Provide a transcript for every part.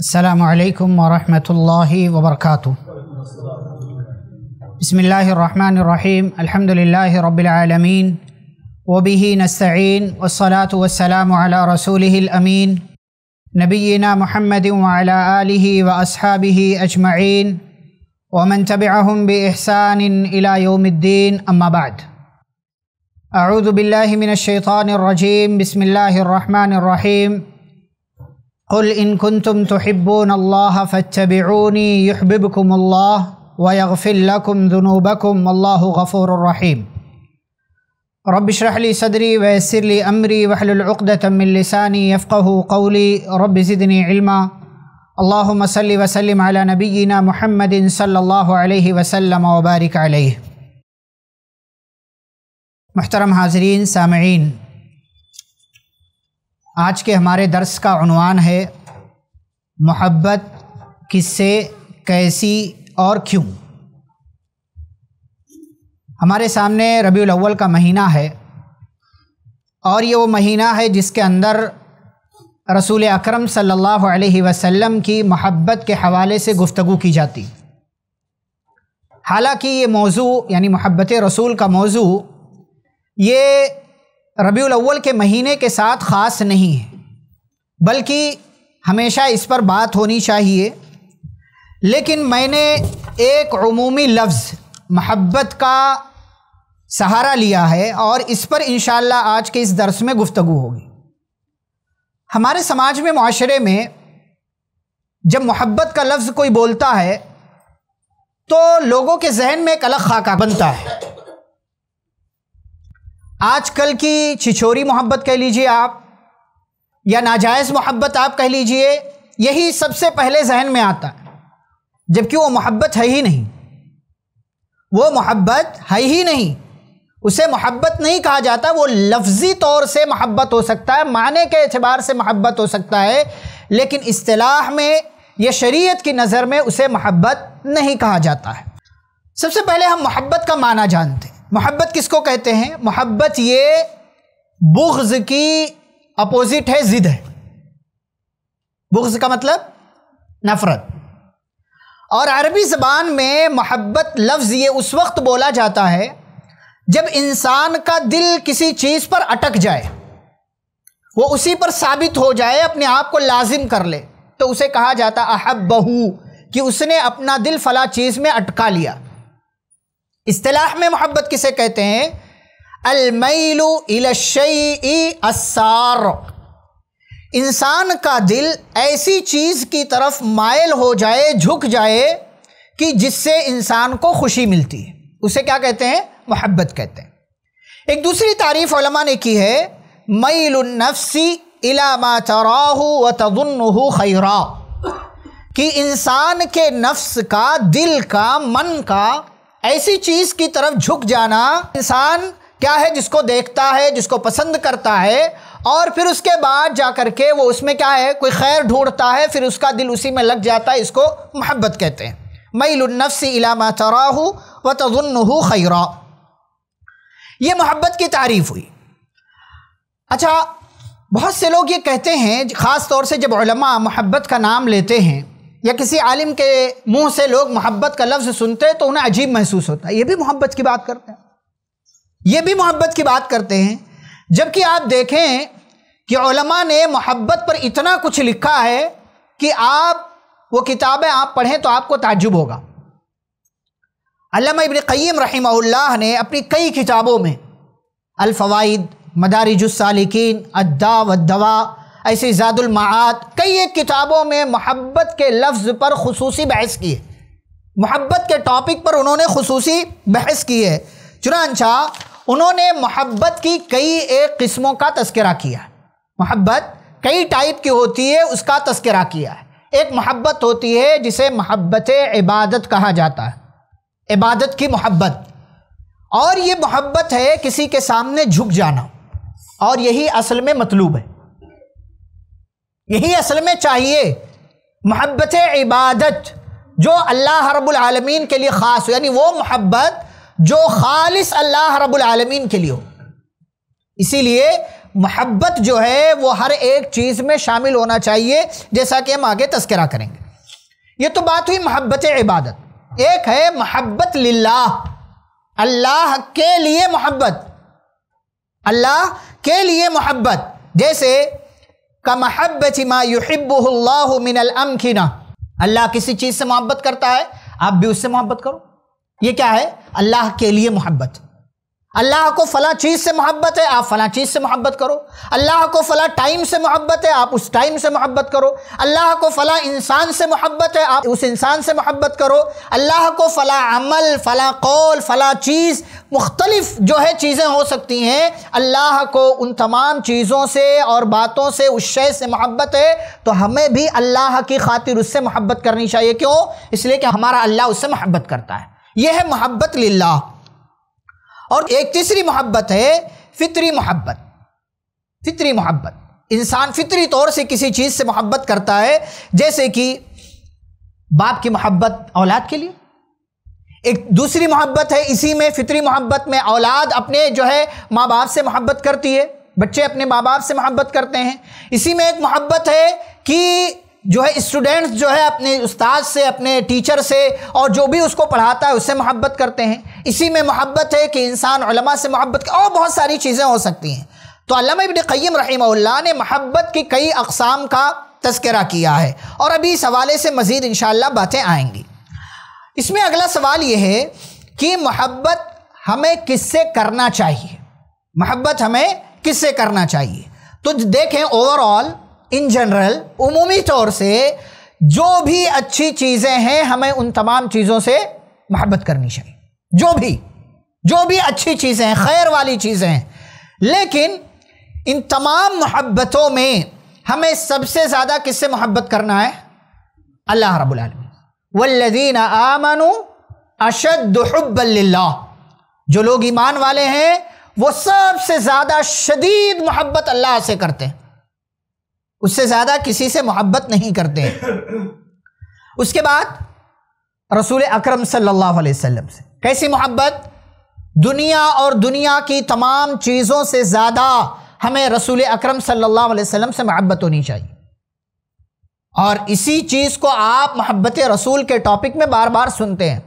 السلام عليكم ورحمة الله وبركاته بسم الله الرحمن الرحيم الحمد لله رب العالمين وبه نستعين والصلاة والسلام على رسوله الأمين نبينا محمد وعلى آله وأصحابه أجمعين ومن تبعهم بإحسان إلى يوم الدين أما بعد أعوذ بالله من الشيطان الرجيم بسم الله الرحمن الرحيم قل إن كنتم تحبون الله فاتبعوني يحببكم الله ويغفر لكم ذنوبكم والله غفور رحيم رب اشرح لي صدري ويسر لي أمري واحلل عقدة من لساني يفقه قولي رب زدني علما اللهم صل وسلم على نبينا محمد صلى الله عليه وسلم وبارك عليه محترم حاضرين سامعين आज के हमारे दर्स का अनवान है मोहब्बत किससे कैसी और क्यों हमारे सामने रबी अव्वल का महीना है और ये वो महीना है जिसके अंदर रसूल अकरम सल्लल्लाहु अलैहि वसल्लम की मोहब्बत के हवाले से गुफ्तु की जाती हालांकि ये मौजू यानी मोहब्बत रसूल का मौजू ये रबी अव्वल के महीने के साथ ख़ास नहीं है बल्कि हमेशा इस पर बात होनी चाहिए लेकिन मैंने एक अमूमी लफ्ज़ महब्बत का सहारा लिया है और इस पर इन आज के इस दरस में गुफ्तु होगी हमारे समाज में माशरे में जब मोहब्बत का लफ्ज़ कोई बोलता है तो लोगों के जहन में एक अलग खाका बनता है आजकल की छिछोरी मोहब्बत कह लीजिए आप या नाजायज़ मोहब्बत आप कह लीजिए यही सबसे पहले जहन में आता है जबकि वो मोहब्बत है ही नहीं वो मोहब्बत है ही नहीं उसे मोहब्बत नहीं कहा जाता वो लफ्ज़ी तौर से मोहब्बत हो सकता है माने के अतबार से मोहब्बत हो सकता है लेकिन इस्तलाह में या शरीयत की नज़र में उसे मोहब्बत नहीं कहा जाता है सबसे पहले हम मोहब्बत का माना जानते मोहब्बत किसको कहते हैं मोहब्बत ये बुग्ज की अपोजिट है जिद है बुग्ज का मतलब नफरत और अरबी ज़बान में मोहब्बत लफ्ज़ ये उस वक्त बोला जाता है जब इंसान का दिल किसी चीज़ पर अटक जाए वो उसी पर साबित हो जाए अपने आप को लाजिम कर ले तो उसे कहा जाता अहब बहू कि उसने अपना दिल फला चीज़ में अटका लिया इस्तलाह में मोहब्बत किसे कहते हैं अलमैलशार असार इंसान का दिल ऐसी चीज़ की तरफ मायल हो जाए झुक जाए कि जिससे इंसान को खुशी मिलती है उसे क्या कहते हैं मोहब्बत कहते हैं एक दूसरी तारीफ ने की है मैलनफसी इलामा तराहु व तदन्नहू खैरा कि इंसान के नफ्स का दिल का मन का ऐसी चीज़ की तरफ झुक जाना इंसान क्या है जिसको देखता है जिसको पसंद करता है और फिर उसके बाद जा कर के वो उसमें क्या है कोई खैर ढूंढता है फिर उसका दिल उसी में लग जाता है इसको मोहब्बत कहते हैं मईलनफ़ इलामा हूँ व तजुन्नू खैरा ये मोहब्बत की तारीफ़ हुई अच्छा बहुत से लोग ये कहते हैं ख़ास तौर से जब मोहब्बत का नाम लेते हैं या किसी आलिम के मुंह से लोग मोहब्बत का लफ्ज़ सुनते हैं तो उन्हें अजीब महसूस होता है ये भी मोहब्बत की बात करते हैं ये भी मोहब्बत की बात करते हैं जबकि आप देखें कि ने मोहब्बत पर इतना कुछ लिखा है कि आप वो किताबें आप पढ़ें तो आपको ताजुब होगा अल्लामा इबन क़य्यम रहीमहुल्लाह ने अपनी कई किताबों में अलफ़वाद मदारिजुसालिकीन अद्दा वदवा ऐसे ज़ादुलमात कई एक किताबों में मोहब्बत के लफ्ज़ पर खसूसी बहस की है मोहब्बत के टॉपिक पर उन्होंने खसूसी बहस की है चुनानचा उन्होंने मोहब्बत की कई एक किस्मों का तस्करा किया मोहब्बत कई टाइप की होती है उसका तस्करा किया है एक मोहब्बत होती है जिसे मोहब्बत इबादत कहा जाता है इबादत की मोहब्बत और ये मोहब्बत है किसी के सामने झुक जाना और यही असल में मतलूब है यही असल में चाहिए महब्बत इबादत जो अल्लाह रबालमीन के लिए ख़ास हो यानी वो मोहब्बत जो खालिस अल्लाह रबालमीन के लिए हो इसीलिए महब्बत जो है वो हर एक चीज़ में शामिल होना चाहिए जैसा कि हम आगे तस्करा करेंगे ये तो बात हुई महब्बत इबादत एक है महब्बत लिल्ला अल्लाह के लिए मोहब्बत अल्लाह के लिए मोहब्बत जैसे का महब्बत मा युहिब्बुल्लाह मिनल अमकिना अल्लाह किसी चीज़ से मोहब्बत करता है आप भी उससे मोहब्बत करो ये क्या है अल्लाह के लिए मोहब्बत अल्लाह को फ़ला चीज़ से मोहब्बत है आप फ़ला चीज़ से मोहब्बत करो अल्लाह को फ़ला टाइम से मोहब्बत है आप उस टाइम से मोहब्बत करो अल्लाह को फ़ला इंसान से मोहब्बत है आप उस इंसान से मोहब्बत करो अल्लाह को फ़ला अमल फ़ला कौल फ़ला चीज़ मुख्तलिफ जो है चीज़ें हो सकती हैं अल्लाह को उन तमाम चीज़ों से और बातों से उस शय से मोहब्बत है तो हमें भी अल्लाह की खातिर उससे मोहब्बत करनी चाहिए क्यों इसलिए कि हमारा अल्लाह उससे मोहब्बत करता है यह है मोहब्बत लाला और एक तीसरी मोहब्बत है फितरी मोहब्बत फितरी मोहब्बत इंसान फितरी तौर से किसी चीज़ से मोहब्बत करता है जैसे कि बाप की मोहब्बत औलाद के लिए एक दूसरी मोहब्बत है इसी में फितरी मोहब्बत में औलाद अपने जो है माँ बाप से मोहब्बत करती है बच्चे अपने माँ बाप से मोहब्बत करते हैं इसी में एक मोहब्बत है कि जो है स्टूडेंट्स जो है अपने उस्ताद से अपने टीचर से और जो भी उसको पढ़ाता है उससे मोहब्बत करते हैं इसी में मोहब्बत है कि इंसान से मोहब्बत और बहुत सारी चीज़ें हो सकती हैं तो अल्लामा इबन क़य्यम रहीमल्ला ने मोहब्बत की कई अकसाम का तस्करा किया है और अभी इस हवाले से मज़ीद इन बातें आएंगी इसमें अगला सवाल ये है कि मोहब्बत हमें किससे करना चाहिए मोहब्बत हमें किससे करना चाहिए तो देखें ओवरऑल इन जनरल उमूमी तौर से जो भी अच्छी चीज़ें हैं हमें उन तमाम चीज़ों से मोहब्बत करनी चाहिए जो भी जो भी अच्छी चीज़ें हैं खैर वाली चीज़ें हैं लेकिन इन तमाम मोहब्बतों में हमें सबसे ज़्यादा किससे मोहब्बत करना है अल्लाह रबालमी वल्लिन आमनु अशदुब्बल्ला जो लोग ईमान वाले हैं वो सबसे ज़्यादा शदीद मोहब्बत अल्लाह से करते हैं उससे ज़्यादा किसी से मोहब्बत नहीं करते हैं उसके बाद रसूल अकरम सल्लल्लाहु अलैहि वसल्लम से कैसी मोहब्बत दुनिया और दुनिया की तमाम चीज़ों से ज़्यादा हमें रसूल अकरम सल्लल्लाहु अलैहि वसल्लम से मोहब्बत होनी चाहिए और इसी चीज़ को आप मोहब्बत रसूल के टॉपिक में बार बार सुनते हैं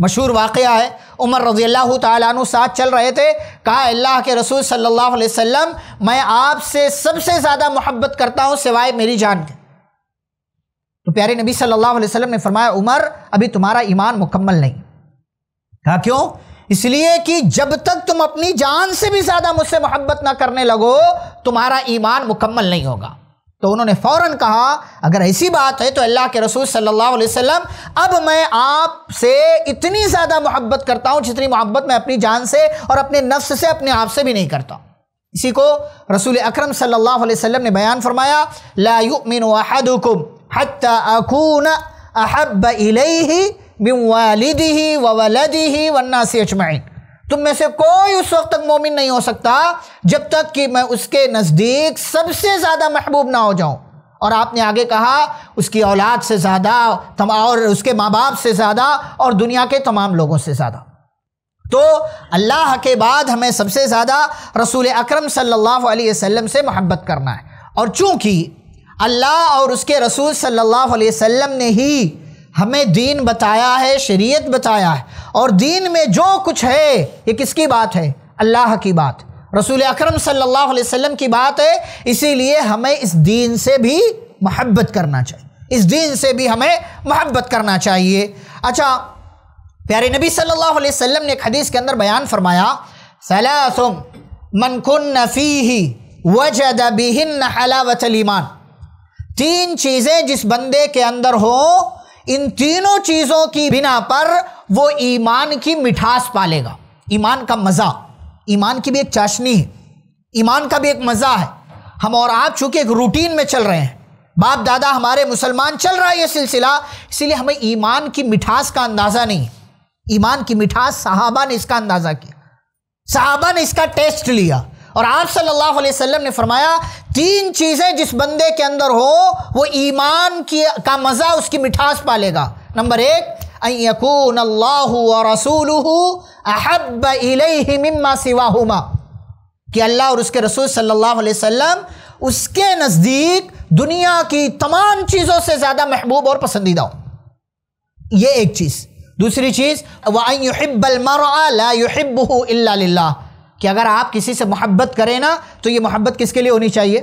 मशहूर वाक़ है उमर रज़ी अल्लाह तु साथ चल रहे थे कहा अल्लाह के रसूल सल्लल्लाहु अलैहि वसल्लम मैं आपसे सबसे ज़्यादा मोहब्बत करता हूँ सिवाय मेरी जान के तो प्यारे नबी सल्लल्लाहु अलैहि वसल्लम ने फरमाया उमर अभी तुम्हारा ईमान मुकम्मल नहीं कहा क्यों इसलिए कि जब तक तुम अपनी जान से भी ज़्यादा मुझसे मोहब्बत ना करने लगो तुम्हारा ईमान मुकम्मल नहीं होगा तो उन्होंने फौरन कहा अगर ऐसी बात है तो अल्लाह के रसूल सल्लल्लाहु अलैहि वसल्लम अब मैं आपसे इतनी ज़्यादा मोहब्बत करता हूँ जितनी मोहब्बत मैं अपनी जान से और अपने नफ्स से अपने आप से भी नहीं करता इसी को रसूल अकरम सल्लल्लाहु अलैहि वसल्लम ने बयान फरमाया ला युमिन अहदुकुम हत्ता अकून अहब इलैहि बिन वालिदिही व वलदिही वन्नासी अजमईन तुम में से कोई उस वक्त तक मोमिन नहीं हो सकता जब तक कि मैं उसके नज़दीक सबसे ज़्यादा महबूब ना हो जाऊँ और आपने आगे कहा उसकी औलाद से ज़्यादा और उसके माँ बाप से ज़्यादा और दुनिया के तमाम लोगों से ज़्यादा तो अल्लाह के बाद हमें सबसे ज़्यादा रसूल अक्रम सल्लल्लाहु से महब्बत करना है और चूँकि अल्लाह और उसके रसूल सल्लल्लाहु अलैहि वसल्लम ने ही हमें दीन बताया है शरीयत बताया है और दीन में जो कुछ है ये किसकी बात है अल्लाह की बात रसूल अकरम सल्लल्लाहु अलैहि वसल्लम की बात है इसीलिए हमें इस दीन से भी मोहब्बत करना चाहिए इस दीन से भी हमें मोहब्बत करना चाहिए अच्छा प्यारे नबी सल्लल्लाहु अलैहि वसल्लम ने एक हदीस के अंदर बयान फरमाया सलासुम मन नफ़ी ही वजद बिहिन हलावत ईमान तीन चीज़ें जिस बंदे के अंदर हो इन तीनों चीज़ों की बिना पर वो ईमान की मिठास पालेगा ईमान का मज़ा ईमान की भी एक चाशनी है ईमान का भी एक मज़ा है हम और आप चूंकि एक रूटीन में चल रहे हैं बाप दादा हमारे मुसलमान चल रहा है ये सिलसिला इसलिए हमें ईमान की मिठास का अंदाज़ा नहीं ईमान की मिठास साहबा ने इसका अंदाज़ा किया साहबा ने इसका टेस्ट लिया और आप सल्लल्लाहु अलैहि वसल्लम ने फरमाया तीन चीज़ें जिस बंदे के अंदर हो वो ईमान की का मज़ा उसकी मिठास पालेगा नंबर एक أن يكون الله ورسوله أحب إليه مما سواهما कि अल्लाह और उसके रसूल सल्लल्लाहु अलैहि वसल्लम उसके नज़दीक दुनिया की तमाम चीज़ों से ज़्यादा महबूब और पसंदीदा हो ये एक चीज़ दूसरी चीज़ वाहिब्ला कि अगर आप किसी से मोहब्बत करें ना तो ये मोहब्बत किसके लिए होनी चाहिए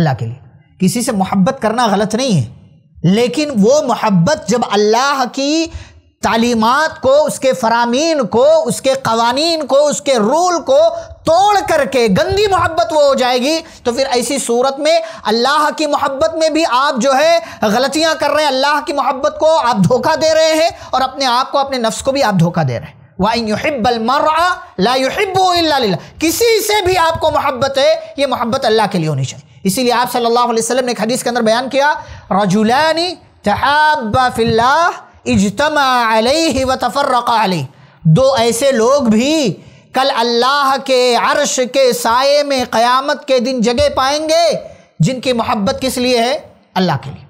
अल्लाह के लिए किसी से मोहब्बत करना गलत नहीं है लेकिन वो मोहब्बत जब अल्लाह की तालीमत को उसके फरामीन को उसके कवानीन को उसके रूल को तोड़ करके गंदी मोहब्बत वो हो जाएगी तो फिर ऐसी सूरत में अल्लाह की मोहब्बत में भी आप जो है गलतियां कर रहे हैं अल्लाह की मोहब्बत को आप धोखा दे रहे हैं और अपने आप को अपने नफ्स को भी आप धोखा दे रहे हैं वाहिब्बल किसी से भी आपको मोहब्बत है ये मोहब्बत अल्लाह के लिए होनी चाहिए इसीलिए आप सल्लल्लाहु अलैहि वसल्लम ने हदीस के अंदर बयान किया रजुलानी तहाबा फिल्लाह इजतमा अलैहि व तफर्रक़ा दो ऐसे लोग भी कल अल्लाह के अरश के साय में क़यामत के दिन जगह पाएंगे जिनकी मोहब्बत किस लिए है अल्लाह के लिए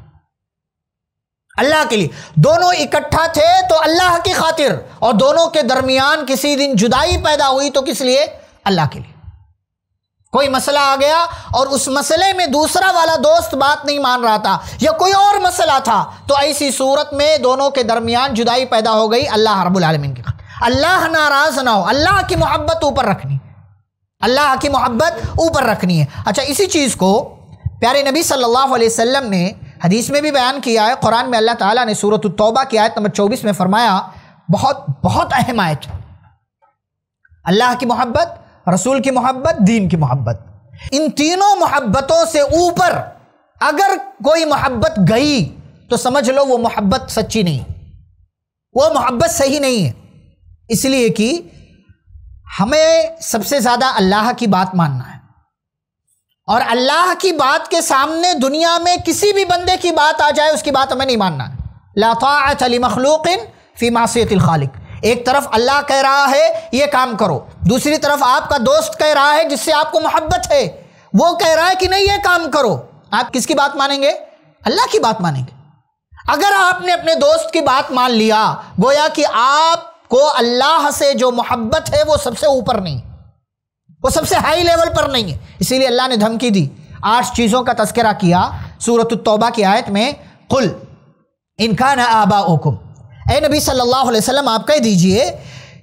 अल्लाह के लिए दोनों इकट्ठा थे तो अल्लाह की खातिर और दोनों के दरमियान किसी दिन जुदाई पैदा हुई तो किस लिए अल्लाह के लिए कोई मसला आ गया और उस मसले में दूसरा वाला दोस्त बात नहीं मान रहा था या कोई और मसला था तो ऐसी सूरत में दोनों के दरमियान जुदाई पैदा हो गई अल्लाह रबालमीन के अल्लाह नाराज ना हो अल्लाह की मोहब्बत ऊपर रखनी अल्लाह की मोहब्बत ऊपर रखनी है अच्छा इसी चीज़ को प्यारे नबी सल्लल्लाहु अलैहि वसल्लम ने हदीस में भी बयान किया है कुरान में अल्लाह ताला ने सूरत तौबा की आयत नंबर 24 में फरमाया बहुत बहुत अहम आयत अल्लाह की मोहब्बत रसूल की मोहब्बत दीन की मोहब्बत इन तीनों मोहब्बतों से ऊपर अगर कोई मोहब्बत गई तो समझ लो वो मोहब्बत सच्ची नहीं वो मोहब्बत सही नहीं है इसलिए कि हमें सबसे ज़्यादा अल्लाह की बात मानना है और अल्लाह की बात के सामने दुनिया में किसी भी बंदे की बात आ जाए उसकी बात हमें नहीं मानना लाफा अली मखलूक़ फ़ी मासीत खालिक एक तरफ अल्लाह कह रहा है ये काम करो दूसरी तरफ आपका दोस्त कह रहा है जिससे आपको मोहब्बत है वो कह रहा है कि नहीं ये काम करो आप किसकी बात मानेंगे अल्लाह की बात मानेंगे अगर आपने अपने दोस्त की बात मान लिया गोया कि आपको अल्लाह से जो मोहब्बत है वो सबसे ऊपर नहीं वो सबसे हाई लेवल पर नहीं है इसीलिए अल्लाह ने धमकी दी आठ चीज़ों का तस्करा किया सूरत तौबा की आयत में कुल इनका ना आबा ओकुम ए नबी सल्लल्लाहु अलैहि वसल्लम आप कह दीजिए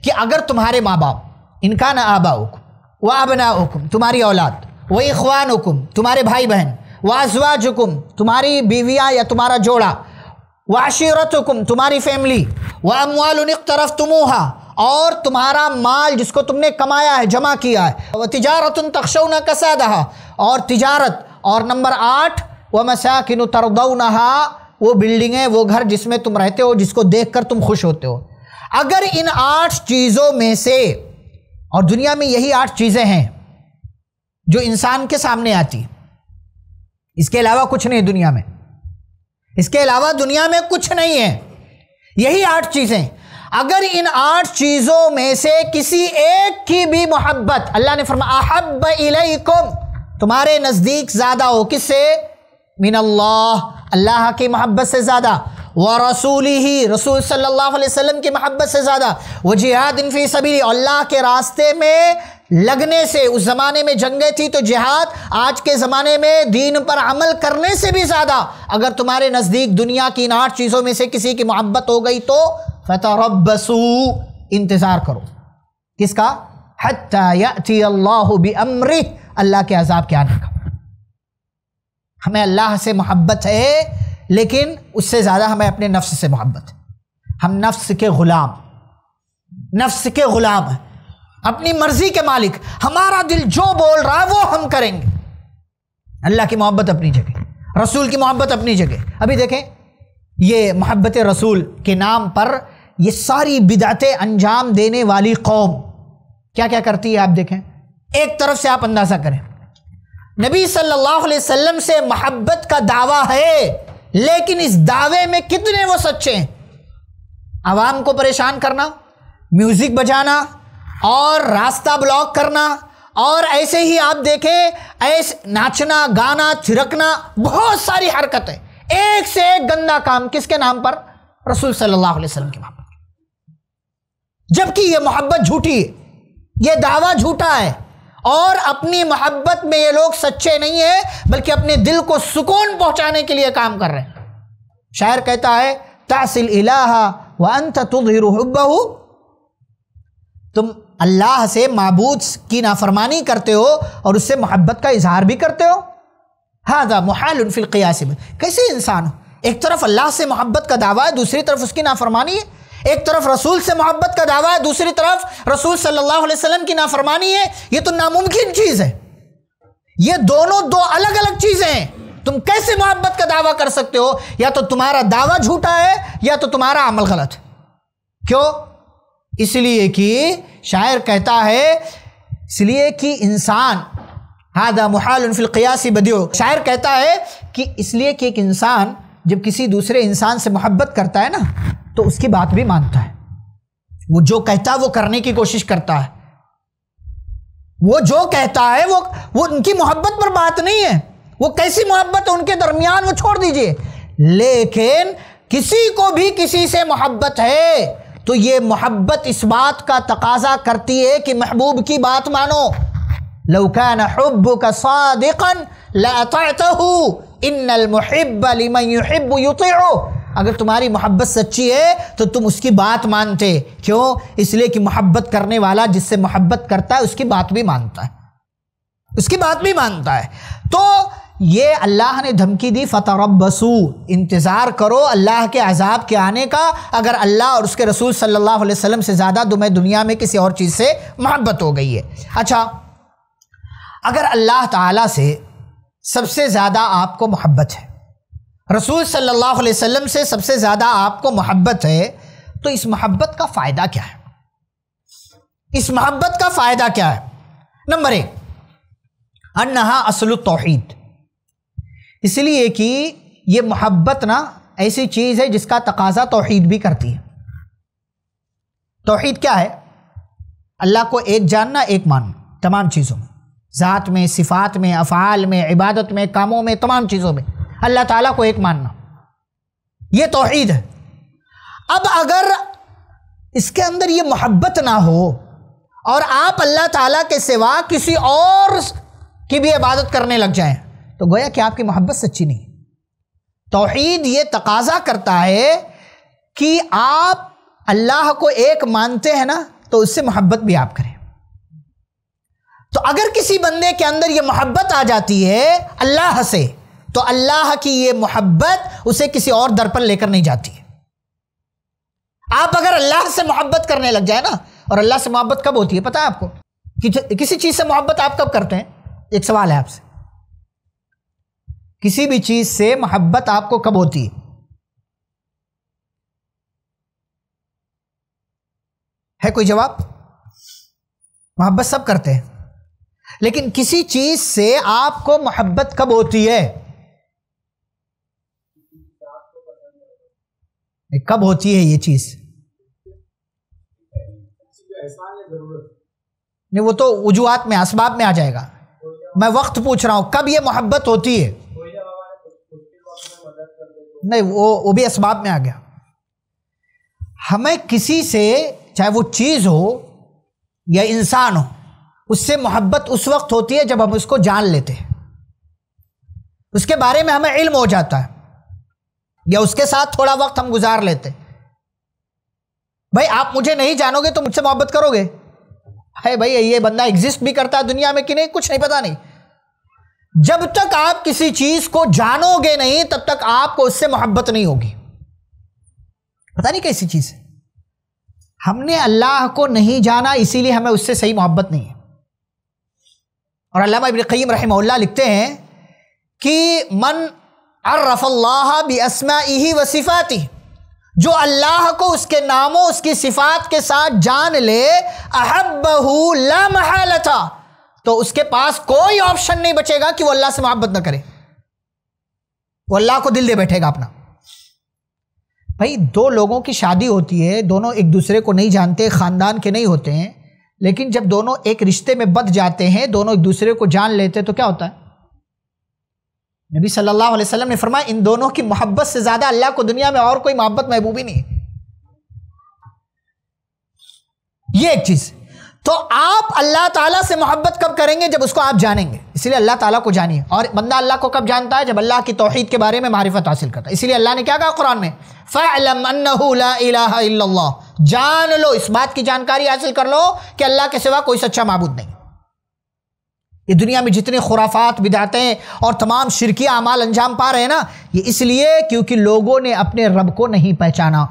कि अगर तुम्हारे माँ बाप इनका ना आबा हुकुम व अबना हुकुम तुम्हारी औलाद व इखवान हुकुम तुम्हारे भाई बहन व अजवाज हुकुम तुम्हारी बीवियाँ या तुम्हारा जोड़ा व आशीरत हुकुम तुम्हारी फैमिली व अमवाल तरफ तुमूहा और तुम्हारा माल जिसको तुमने कमाया है जमा किया है वह तिजारत तकशो न कसा और तिजारत और नंबर आठ व मसाकिन तरदौनहा वो बिल्डिंग है वो घर जिसमें तुम रहते हो जिसको देखकर तुम खुश होते हो अगर इन आठ चीज़ों में से और दुनिया में यही आठ चीज़ें हैं जो इंसान के सामने आती इसके अलावा कुछ नहीं दुनिया में इसके अलावा दुनिया में कुछ नहीं है यही आठ चीज़ें अगर इन आठ चीज़ों में से किसी एक की भी मोहब्बत अल्लाह ने फरमाहब तुम्हारे नज़दीक ज़्यादा हो किससे मिन अल्लाह अल्लाह की महब्बत से ज़्यादा व रसूल ही रसूल सल्लल्लाहु अलैहि वसल्लम की महब्बत से ज़्यादा व जिहाद इनफी सबीली अल्लाह के रास्ते में लगने से उस ज़माने में जंगें थी तो जिहाद आज के ज़माने में दीन पर अमल करने से भी ज़्यादा अगर तुम्हारे नज़दीक दुनिया की इन आठ चीज़ों में से किसी की मोहब्बत हो गई तो फतरबसू इंतज़ार करो किसका हती अल्लाह भी अमरी अल्लाह के अजाब के आने का हमें अल्लाह से मोहब्बत है लेकिन उससे ज़्यादा हमें अपने नफ्स से मोहब्बत है हम नफ्स के ग़ुलाम नफ्स के ग़ुलाम हैं अपनी मर्ज़ी के मालिक हमारा दिल जो बोल रहा है वो हम करेंगे अल्लाह की मोहब्बत अपनी जगह रसूल की मोहब्बत अपनी जगह अभी देखें ये मोहब्बत रसूल के नाम पर ये सारी बिदातें अंजाम देने वाली कौम क्या क्या करती है आप देखें एक तरफ से आप अंदाज़ा करें नबी सल्लल्लाहु अलैहि वसल्लम से मोहब्बत का दावा है लेकिन इस दावे में कितने वो सच्चे हैं आवाम को परेशान करना म्यूज़िक बजाना और रास्ता ब्लॉक करना और ऐसे ही आप देखें ऐसे नाचना गाना छिड़कना बहुत सारी हरकतें एक से एक गंदा काम किसके नाम पर रसूल सल्लल्लाहु अलैहि वसल्लम के नाम पर जबकि ये मोहब्बत झूठी है ये दावा झूठा है और अपनी मोहब्बत में ये लोग सच्चे नहीं है बल्कि अपने दिल को सुकून पहुंचाने के लिए काम कर रहे हैं शायर कहता है तासिल इलाहा व अंत तुधिरबहू तुम अल्लाह से मबूद की नाफरमानी करते हो और उससे मोहब्बत का इजहार भी करते हो हाँ दा महाल फिल में कैसे इंसान हो एक तरफ अल्लाह से मोहब्बत का दावा है दूसरी तरफ उसकी नाफरमानी है एक तरफ रसूल से मोहब्बत का दावा है दूसरी तरफ रसूल सल्लल्लाहु अलैहि वसल्लम की नाफरमानी है ये तो नामुमकिन चीज़ है ये दोनों दो अलग अलग चीज़ें हैं तुम कैसे मोहब्बत का दावा कर सकते हो या तो तुम्हारा दावा झूठा है या तो तुम्हारा अमल गलत है क्यों इसलिए कि शायर कहता है इसलिए कि इंसान हादा मुहालफिलक़ियासी बदियो शायर कहता है कि इसलिए कि एक इंसान जब किसी दूसरे इंसान से मोहब्बत करता है ना तो उसकी बात भी मानता है वो जो कहता है वो करने की कोशिश करता है वो जो कहता है वो वो उनकी मोहब्बत पर बात नहीं है वो कैसी मोहब्बत उनके दरमियान वो छोड़ दीजिए लेकिन किसी को भी किसी से मोहब्बत है तो ये मोहब्बत इस बात का तकाजा करती है कि महबूब की बात मानो लौकान हब का सादिकन लाता इन मुहब लिमन अगर तुम्हारी मोहब्बत सच्ची है तो तुम उसकी बात मानते क्यों इसलिए कि मोहब्बत करने वाला जिससे मोहब्बत करता है उसकी बात भी मानता है उसकी बात भी मानता है तो ये अल्लाह ने धमकी दी फ़तरबसू इंतज़ार करो अल्लाह के अजाब के आने का अगर अल्लाह और उसके रसूल सल्लल्लाहु अलैहि वसल्लम से ज़्यादा तुम्हें दुनिया में किसी और चीज़ से मोहब्बत हो गई है अच्छा अगर अल्लाह ताला से सबसे ज़्यादा आपको मोहब्बत है रसूल सल्लल्लाहु अलैहि वसल्लम से सबसे ज़्यादा आपको मोहब्बत है तो इस मोहब्बत का फ़ायदा क्या है इस मोहब्बत का फ़ायदा क्या है नंबर एक अनहा असल तोहद इसलिए कि ये मोहब्बत ना ऐसी चीज़ है जिसका तकाजा तोहद भी करती है तोहद क्या है अल्लाह को एक जानना एक मानना तमाम चीज़ों में ज़ात में सिफात में अफ़ाल में इबादत में कामों में तमाम चीज़ों में अल्लाह ताला को एक मानना ये तोहद है अब अगर इसके अंदर ये मोहब्बत ना हो और आप अल्लाह ताला के सिवा किसी और की भी इबादत करने लग जाएं तो गोया कि आपकी मोहब्बत सच्ची नहीं तोहद ये तकाजा करता है कि आप अल्लाह को एक मानते हैं ना तो उससे मोहब्बत भी आप करें तो अगर किसी बंदे के अंदर ये मोहब्बत आ जाती है अल्लाह से तो अल्लाह की ये मोहब्बत उसे किसी और दर पर लेकर नहीं जाती आप अगर अल्लाह से मोहब्बत करने लग जाए ना और अल्लाह से मोहब्बत कब होती है पता है आपको कि किसी चीज़ से मोहब्बत आप कब करते हैं एक सवाल है आपसे किसी भी चीज़ से मोहब्बत आपको कब होती है है कोई जवाब मोहब्बत सब करते हैं लेकिन किसी चीज से आपको मोहब्बत कब होती है कब होती है ये चीज नहीं वो तो वजूहत में असबाब में आ जाएगा मैं वक्त पूछ रहा हूं कब ये मोहब्बत होती है नहीं वो वो भी इसबाब में आ गया हमें किसी से चाहे वो चीज़ हो या इंसान हो उससे मोहब्बत उस वक्त होती है जब हम उसको जान लेते हैं उसके बारे में हमें इल्म हो जाता है या उसके साथ थोड़ा वक्त हम गुजार लेते भाई आप मुझे नहीं जानोगे तो मुझसे मोहब्बत करोगे है भाई ये बंदा एग्जिस्ट भी करता है दुनिया में कि नहीं कुछ नहीं पता नहीं जब तक आप किसी चीज को जानोगे नहीं तब तक आपको उससे मोहब्बत नहीं होगी पता नहीं कैसी चीज है हमने अल्लाह को नहीं जाना इसीलिए हमें उससे सही मोहब्बत नहीं है और अल्लाह इबन रही लिखते हैं कि मन अर्रफ़ल्ला बसमा ही जो अल्लाह को उसके नामों उसकी सिफात के साथ जान ले अहबहू लमहल तो उसके पास कोई ऑप्शन नहीं बचेगा कि वो अल्लाह से मोहब्बत ना करे वो अल्लाह को दिल दे बैठेगा अपना भाई दो लोगों की शादी होती है दोनों एक दूसरे को नहीं जानते ख़ानदान के नहीं होते हैं लेकिन जब दोनों एक रिश्ते में बद जाते हैं दोनों एक दूसरे को जान लेते हैं तो क्या होता है नबी सल्लल्लाहु अलैहि वसल्लम ने फरमाया इन दोनों की मोहब्बत से ज़्यादा अल्लाह को दुनिया में और कोई मोहब्बत महबूब ही नहीं है ये एक चीज़ तो आप अल्लाह ताला से मोहब्बत कब करेंगे जब उसको आप जानेंगे इसलिए अल्लाह ताला को जानिए और बंदा अल्लाह को कब जानता है जब अल्लाह की तोहहीद के बारे में मारिफत हासिल करता है इसीलिए अल्लाह ने क्या कहा कुरान में फ़ैलम जान लो इस बात की जानकारी हासिल कर लो कि अल्लाह के सिवा कोई सच्चा मबूद नहीं ये दुनिया में जितने खुराफात बिदातें और तमाम शिरकी अमाल अंजाम पा रहे हैं ना ये इसलिए क्योंकि लोगों ने अपने रब को नहीं पहचाना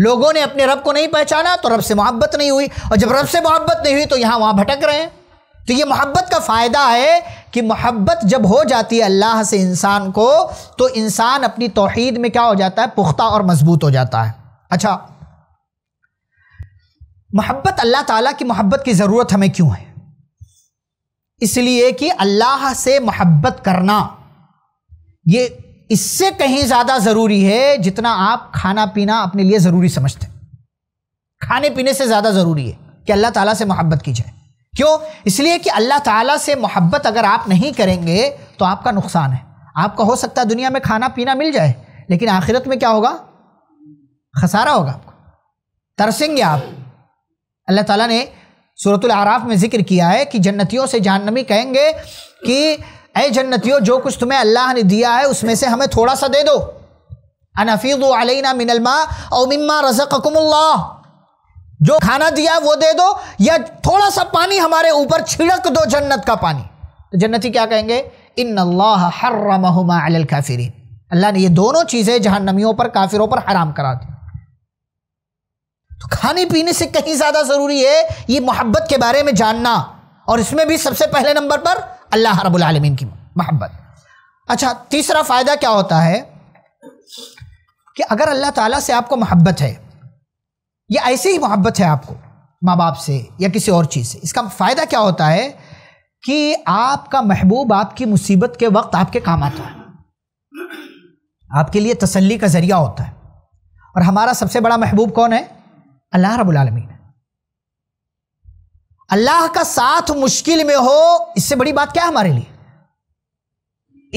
लोगों ने अपने रब को नहीं पहचाना तो रब से मोहब्बत नहीं हुई और जब रब से मोहब्बत नहीं हुई तो यहाँ वहाँ भटक रहे हैं तो ये मोहब्बत का फ़ायदा है कि मोहब्बत जब हो जाती है अल्लाह से इंसान को तो इंसान अपनी तोहहीद में क्या हो जाता है पुख्ता और मजबूत हो जाता है अच्छा मोहब्बत अल्लाह ताला की मोहब्बत की ज़रूरत हमें क्यों है इसलिए कि अल्लाह से मोहब्बत करना ये इससे कहीं ज़्यादा ज़रूरी है जितना आप खाना पीना अपने लिए ज़रूरी समझते हैं खाने पीने से ज़्यादा ज़रूरी है कि अल्लाह ताला से मोहब्बत की जाए क्यों इसलिए कि अल्लाह ताला से मोहब्बत अगर आप नहीं करेंगे तो आपका नुकसान है आपका हो सकता है दुनिया में खाना पीना मिल जाए लेकिन आखिरत में क्या होगा खसारा होगा आपको तरसेंगे आप अल्लाह ताला ने सूरतुल आराफ में जिक्र किया है कि जन्नतियों से जहनमी कहेंगे कि ए जन्नतियों जो कुछ तुम्हें अल्लाह ने दिया है उसमें से हमें थोड़ा सा दे दो अनफीद अलना मिनलमा और मिम्मा रज़ककुमुल्ला जो खाना दिया वो दे दो या थोड़ा सा पानी हमारे ऊपर छिड़क दो जन्नत का पानी तो जन्नती क्या कहेंगे इन अल्लाह हर्रमहुमा अल्लाह ने ये दोनों चीज़ें जहनमियों पर काफिरों पर हराम करा दी तो खाने पीने से कहीं ज़्यादा ज़रूरी है ये मोहब्बत के बारे में जानना और इसमें भी सबसे पहले नंबर पर अल्लाह रबालमीन की मोहब्बत अच्छा तीसरा फ़ायदा क्या होता है कि अगर अल्लाह ताला से आपको मोहब्बत है या ऐसी ही मोहब्बत है आपको माँ बाप से या किसी और चीज़ से इसका फ़ायदा क्या होता है कि आपका महबूब आपकी मुसीबत के वक्त आपके काम आता है आपके लिए तसल्ली का ज़रिया होता है और हमारा सबसे बड़ा महबूब कौन है अल्लाह है अल्लाह का साथ मुश्किल में हो इससे बड़ी बात क्या है हमारे लिए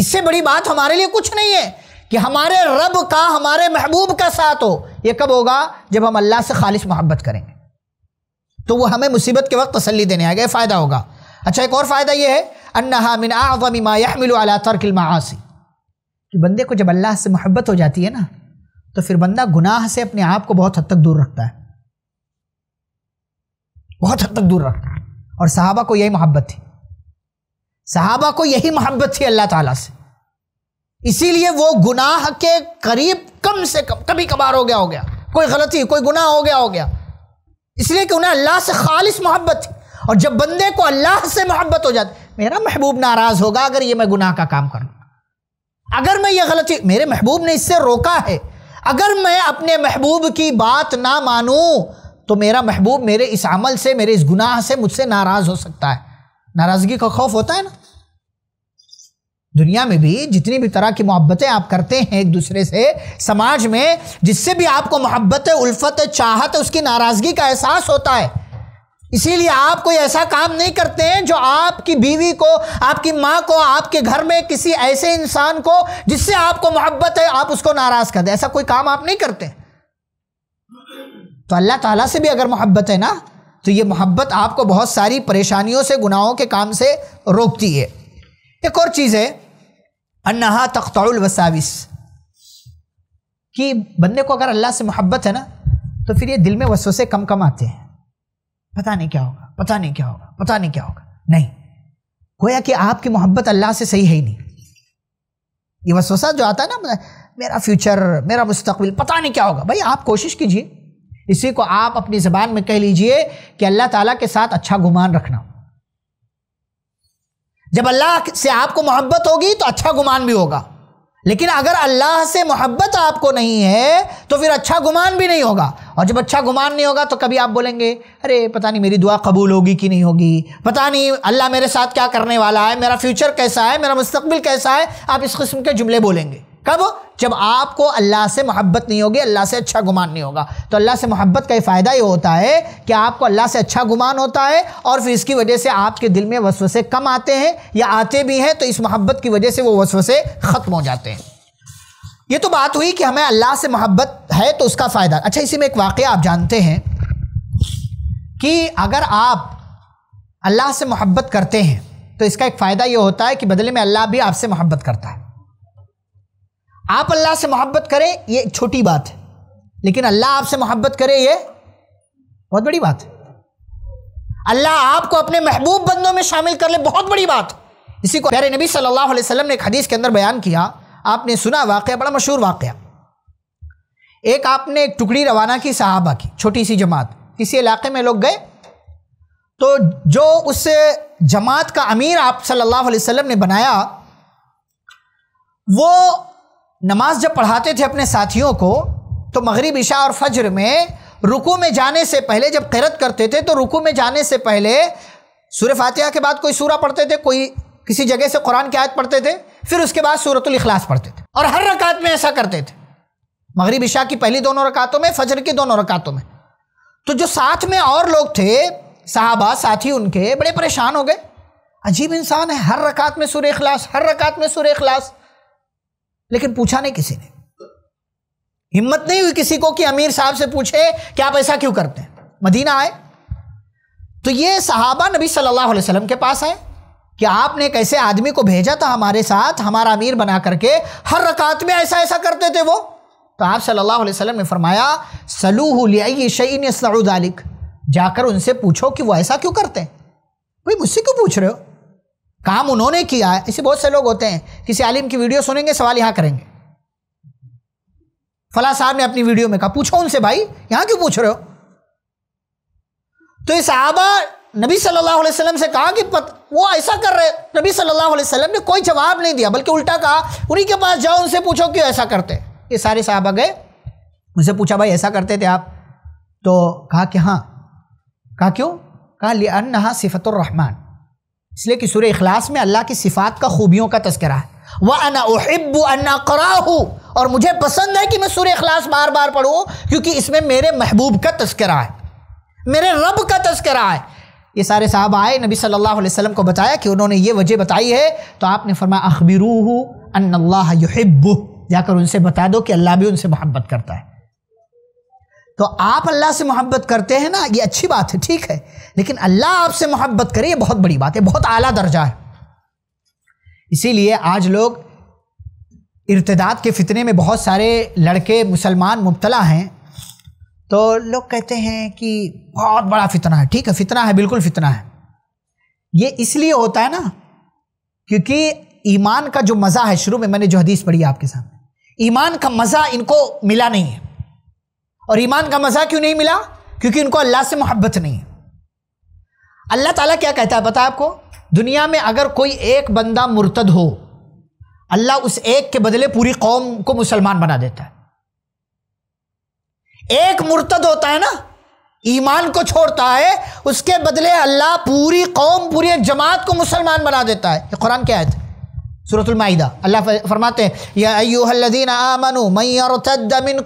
इससे बड़ी बात हमारे लिए कुछ नहीं है कि हमारे रब का हमारे महबूब का साथ हो यह कब होगा जब हम अल्लाह से खालिश मोहब्बत करेंगे तो वो हमें मुसीबत के वक्त तसली देने आएगा फ़ायदा होगा अच्छा एक और फ़ायदा ये है अन्ना मिन आज़मी तर्किल कि बंदे को जब अल्लाह से मोहब्बत हो जाती है ना तो फिर बंदा गुनाह से अपने आप को बहुत हद तक दूर रखता है बहुत हद तक दूर रखा और सहाबा को यही मोहब्बत थी सहाबा को यही मोहब्बत थी अल्लाह ताला से इसीलिए वो गुनाह के करीब कम से कम कभी कभार हो गया हो गया कोई गलती कोई गुनाह हो गया हो गया इसलिए कि उन्हें अल्लाह से खालिश मोहब्बत थी और जब बंदे को अल्लाह से मोहब्बत हो जाती मेरा महबूब नाराज़ होगा अगर ये मैं गुनाह का काम करूँ अगर मैं ये गलती मेरे महबूब ने इससे रोका है अगर मैं अपने महबूब की बात ना मानूँ तो मेरा महबूब मेरे इस अमल से मेरे इस गुनाह से मुझसे नाराज़ हो सकता है नाराज़गी का खौफ होता है ना दुनिया में भी जितनी भी तरह की मोहब्बतें आप करते हैं एक दूसरे से समाज में जिससे भी आपको मोहब्बत उल्फत चाहत उसकी नाराज़गी का एहसास होता है इसीलिए आप कोई ऐसा काम नहीं करते हैं जो आपकी बीवी को आपकी माँ को आपके घर में किसी ऐसे इंसान को जिससे आपको मोहब्बत है आप उसको नाराज़ कर दें ऐसा कोई काम आप नहीं करते हैं तो अल्लाह ताला से भी अगर मोहब्बत है ना तो ये मोहब्बत आपको बहुत सारी परेशानियों से गुनाहों के काम से रोकती है एक और चीज़ है अनहा तख्ताउलवसाविस कि बंदे को अगर अल्लाह से मोहब्बत है ना तो फिर ये दिल में से कम कम आते हैं पता नहीं क्या होगा पता नहीं क्या होगा पता नहीं क्या होगा नहीं गोया कि आपकी मोहब्बत अल्लाह से सही है ही नहीं ये वसोसा जो आता है ना मेरा फ्यूचर मेरा मुस्तकबिल पता नहीं क्या होगा भाई आप कोशिश कीजिए इसी को आप अपनी जबान में कह लीजिए कि अल्लाह ताला के साथ अच्छा गुमान रखना जब अल्लाह से आपको मोहब्बत होगी तो अच्छा गुमान भी होगा लेकिन अगर अल्लाह से मोहब्बत आपको नहीं है तो फिर अच्छा गुमान भी नहीं होगा और जब अच्छा गुमान नहीं होगा तो कभी आप बोलेंगे अरे पता नहीं मेरी दुआ कबूल होगी कि नहीं होगी पता नहीं अल्लाह मेरे साथ क्या करने वाला है मेरा फ्यूचर कैसा है मेरा मुस्तबिल कैसा है आप इस किस्म के जुमले बोलेंगे कब जब आपको अल्लाह से मोहब्बत नहीं होगी अल्लाह से अच्छा गुमान नहीं होगा तो अल्लाह से मोहब्बत का फ़ायदा ये होता है कि आपको अल्लाह से अच्छा गुमान होता है और फिर इसकी वजह से आपके दिल में वसवसे कम आते हैं या आते भी हैं तो इस मोहब्बत की वजह से वो वसवसे ख़त्म हो जाते हैं ये तो बात हुई कि हमें अल्लाह से मोहब्बत है तो उसका फ़ायदा अच्छा इसी में एक वाक़ आप जानते हैं कि अगर आप अल्लाह से मोहब्बत करते हैं तो इसका एक फ़ायदा ये होता है कि बदले में अल्लाह भी आपसे मोहब्बत करता है आप अल्लाह से मोहब्बत करें ये छोटी बात है लेकिन अल्लाह आपसे मोहब्बत करे ये बहुत बड़ी बात है अल्लाह आपको अपने महबूब बंदों में शामिल कर ले बहुत बड़ी बात इसी को प्यारे नबी सल्लल्लाहु अलैहि वसल्लम ने एक हदीस के अंदर बयान किया आपने सुना वाक़ बड़ा मशहूर वाक़ एक आपने एक टुकड़ी रवाना की सहाबा की छोटी सी जमात किसी इलाके में लोग गए तो जो उस जमात का अमीर आप सल्लल्लाहु अलैहि वसल्लम ने बनाया वो नमाज जब पढ़ाते थे अपने साथियों को तो मगरब इशा और फज्र में रुकू में जाने से पहले जब किरत करते थे तो रुकू में जाने से पहले सूर्य फातिहा के बाद कोई सूरा पढ़ते थे कोई किसी जगह से कुरान की आयत पढ़ते थे फिर उसके बाद सूरतुल इखलास पढ़ते थे और हर रकात में ऐसा करते थे मगरब इशा की पहली दोनों रकातों में फजर की दोनों रकातों में तो जो साथ में और लोग थे साहबा साथी उनके बड़े परेशान हो गए अजीब इंसान है हर रकात में सूर्य इखलास हर रकात में सूर्य इखलास लेकिन पूछा नहीं किसी ने हिम्मत नहीं हुई किसी को कि अमीर साहब से पूछे कि आप ऐसा क्यों करते हैं मदीना आए तो ये सहाबा नबी सल्लल्लाहु अलैहि वसल्लम के पास आए कि आपने कैसे आदमी को भेजा था हमारे साथ हमारा अमीर बना करके हर रकात में ऐसा ऐसा करते थे वो तो आप सल्लल्लाहु अलैहि वसल्लम ने फरमाया सलूह शईन सऊदालिक जाकर उनसे पूछो कि वो ऐसा क्यों करते हैं भाई मुझसे क्यों पूछ रहे हो काम उन्होंने किया है ऐसे बहुत से लोग होते हैं किसी आलिम की वीडियो सुनेंगे सवाल यहाँ करेंगे फला साहब ने अपनी वीडियो में कहा पूछो उनसे भाई यहाँ क्यों पूछ रहे हो तो ये साहबा नबी सल्लल्लाहु अलैहि वसल्लम से कहा कि पत, वो ऐसा कर रहे नबी सल्लल्लाहु अलैहि वसल्लम ने कोई जवाब नहीं दिया बल्कि उल्टा कहा उन्हीं के पास जाओ उनसे पूछो क्यों ऐसा करते ये सारे साहबा गए उनसे पूछा भाई ऐसा करते थे आप तो कहा कि हाँ कहा क्यों कहा लिया सिफतुर रहमान इसलिए कि सुर अखलास में अल्लाह की सिफात का खूबियों का तस्करा है वह अना उहिब्बू अन्ना करा और मुझे पसंद है कि मैं सुर अखलास बार बार पढ़ूँ क्योंकि इसमें मेरे महबूब का तस्करा है मेरे रब का तस्करा है ये सारे साहब आए नबी सल्लल्लाहु अलैहि वसल्लम को बताया कि उन्होंने ये वजह बताई है तो आपने फरमाया अखबिरूह अल्लाह युहिब्बू जाकर उनसे बता दो कि अल्लाह भी उनसे मोहब्बत करता है तो आप अल्लाह से मोहब्बत करते हैं ना ये अच्छी बात है ठीक है लेकिन अल्लाह आपसे मोहब्बत करे ये बहुत बड़ी बात है बहुत आला दर्जा है इसीलिए आज लोग इर्तदाद के फितने में बहुत सारे लड़के मुसलमान मुबतला हैं तो लोग कहते हैं कि बहुत बड़ा फितना है ठीक है फितना है बिल्कुल फितना है ये इसलिए होता है ना क्योंकि ईमान का जो मज़ा है शुरू में मैंने जो हदीस पढ़ी आपके सामने ईमान का मज़ा इनको मिला नहीं है और ईमान का मज़ा क्यों नहीं मिला क्योंकि उनको अल्लाह से मोहब्बत नहीं है अल्लाह ताला क्या कहता है बताया आपको दुनिया में अगर कोई एक बंदा मुर्तद हो अल्लाह उस एक के बदले पूरी कौम को मुसलमान बना देता है एक मुर्तद होता है ना ईमान को छोड़ता है उसके बदले अल्लाह पूरी कौम पूरी जमात को मुसलमान बना देता है ये कुरान क्या है सूरतुलमाइदा अल्लाह फरमाते हैं या आमनु मैरतमिन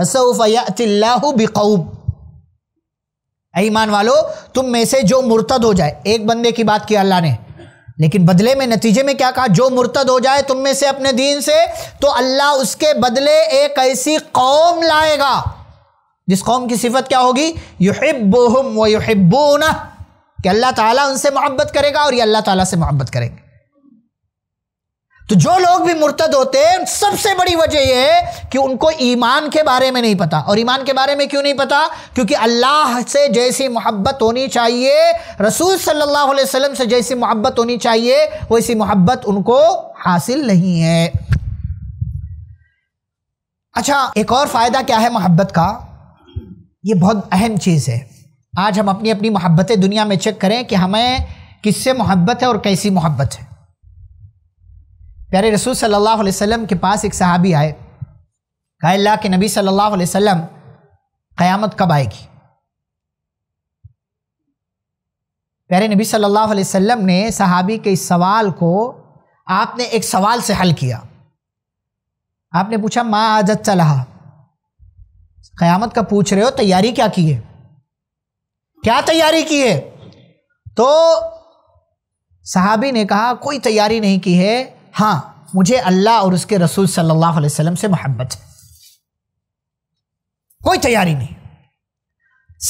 ईमान वालो तुम में से जो मुर्तद हो जाए एक बंदे की बात किया अल्लाह ने लेकिन बदले में नतीजे में क्या कहा जो मुर्तद हो जाए तुम में से अपने दीन से तो अल्लाह उसके बदले एक ऐसी कौम लाएगा जिस कौम की सिफत क्या होगी युहिब्बुहुम व युहिब्बूना कि अल्लाह ताला उनसे मोहब्बत करेगा और ये अल्लाह ताला से मोहब्बत करेगा तो जो लोग भी मुर्तद होते हैं सबसे बड़ी वजह यह है कि उनको ईमान के बारे में नहीं पता और ईमान के बारे में क्यों नहीं पता क्योंकि अल्लाह से जैसी मोहब्बत होनी चाहिए रसूल सल्लल्लाहु अलैहि वसल्लम से जैसी मोहब्बत होनी चाहिए वैसी मोहब्बत उनको हासिल नहीं है अच्छा एक और फ़ायदा क्या है मोहब्बत का ये बहुत अहम चीज़ है आज हम अपनी अपनी मोहब्बतें दुनिया में चेक करें कि हमें किससे मोहब्बत है और कैसी मोहब्बत है प्यारे रसूल सल्लल्लाहु अलैहि वसल्लम के पास एक सहाबी आए कहा अल्लाह के नबी सल्लल्लाहु अलैहि वसल्लम क़यामत कब आएगी प्यारे नबी सल्लल्लाहु अलैहि वसल्लम ने सहाबी के इस सवाल को आपने एक सवाल से हल किया आपने पूछा माँ आजत चला अच्छा क़यामत का पूछ रहे हो तैयारी क्या की है क्या तैयारी की है तो साहबी ने कहा कोई तैयारी नहीं की है हाँ मुझे अल्लाह और उसके रसूल सल्लल्लाहु अलैहि वसल्लम से मोहब्बत है कोई तैयारी नहीं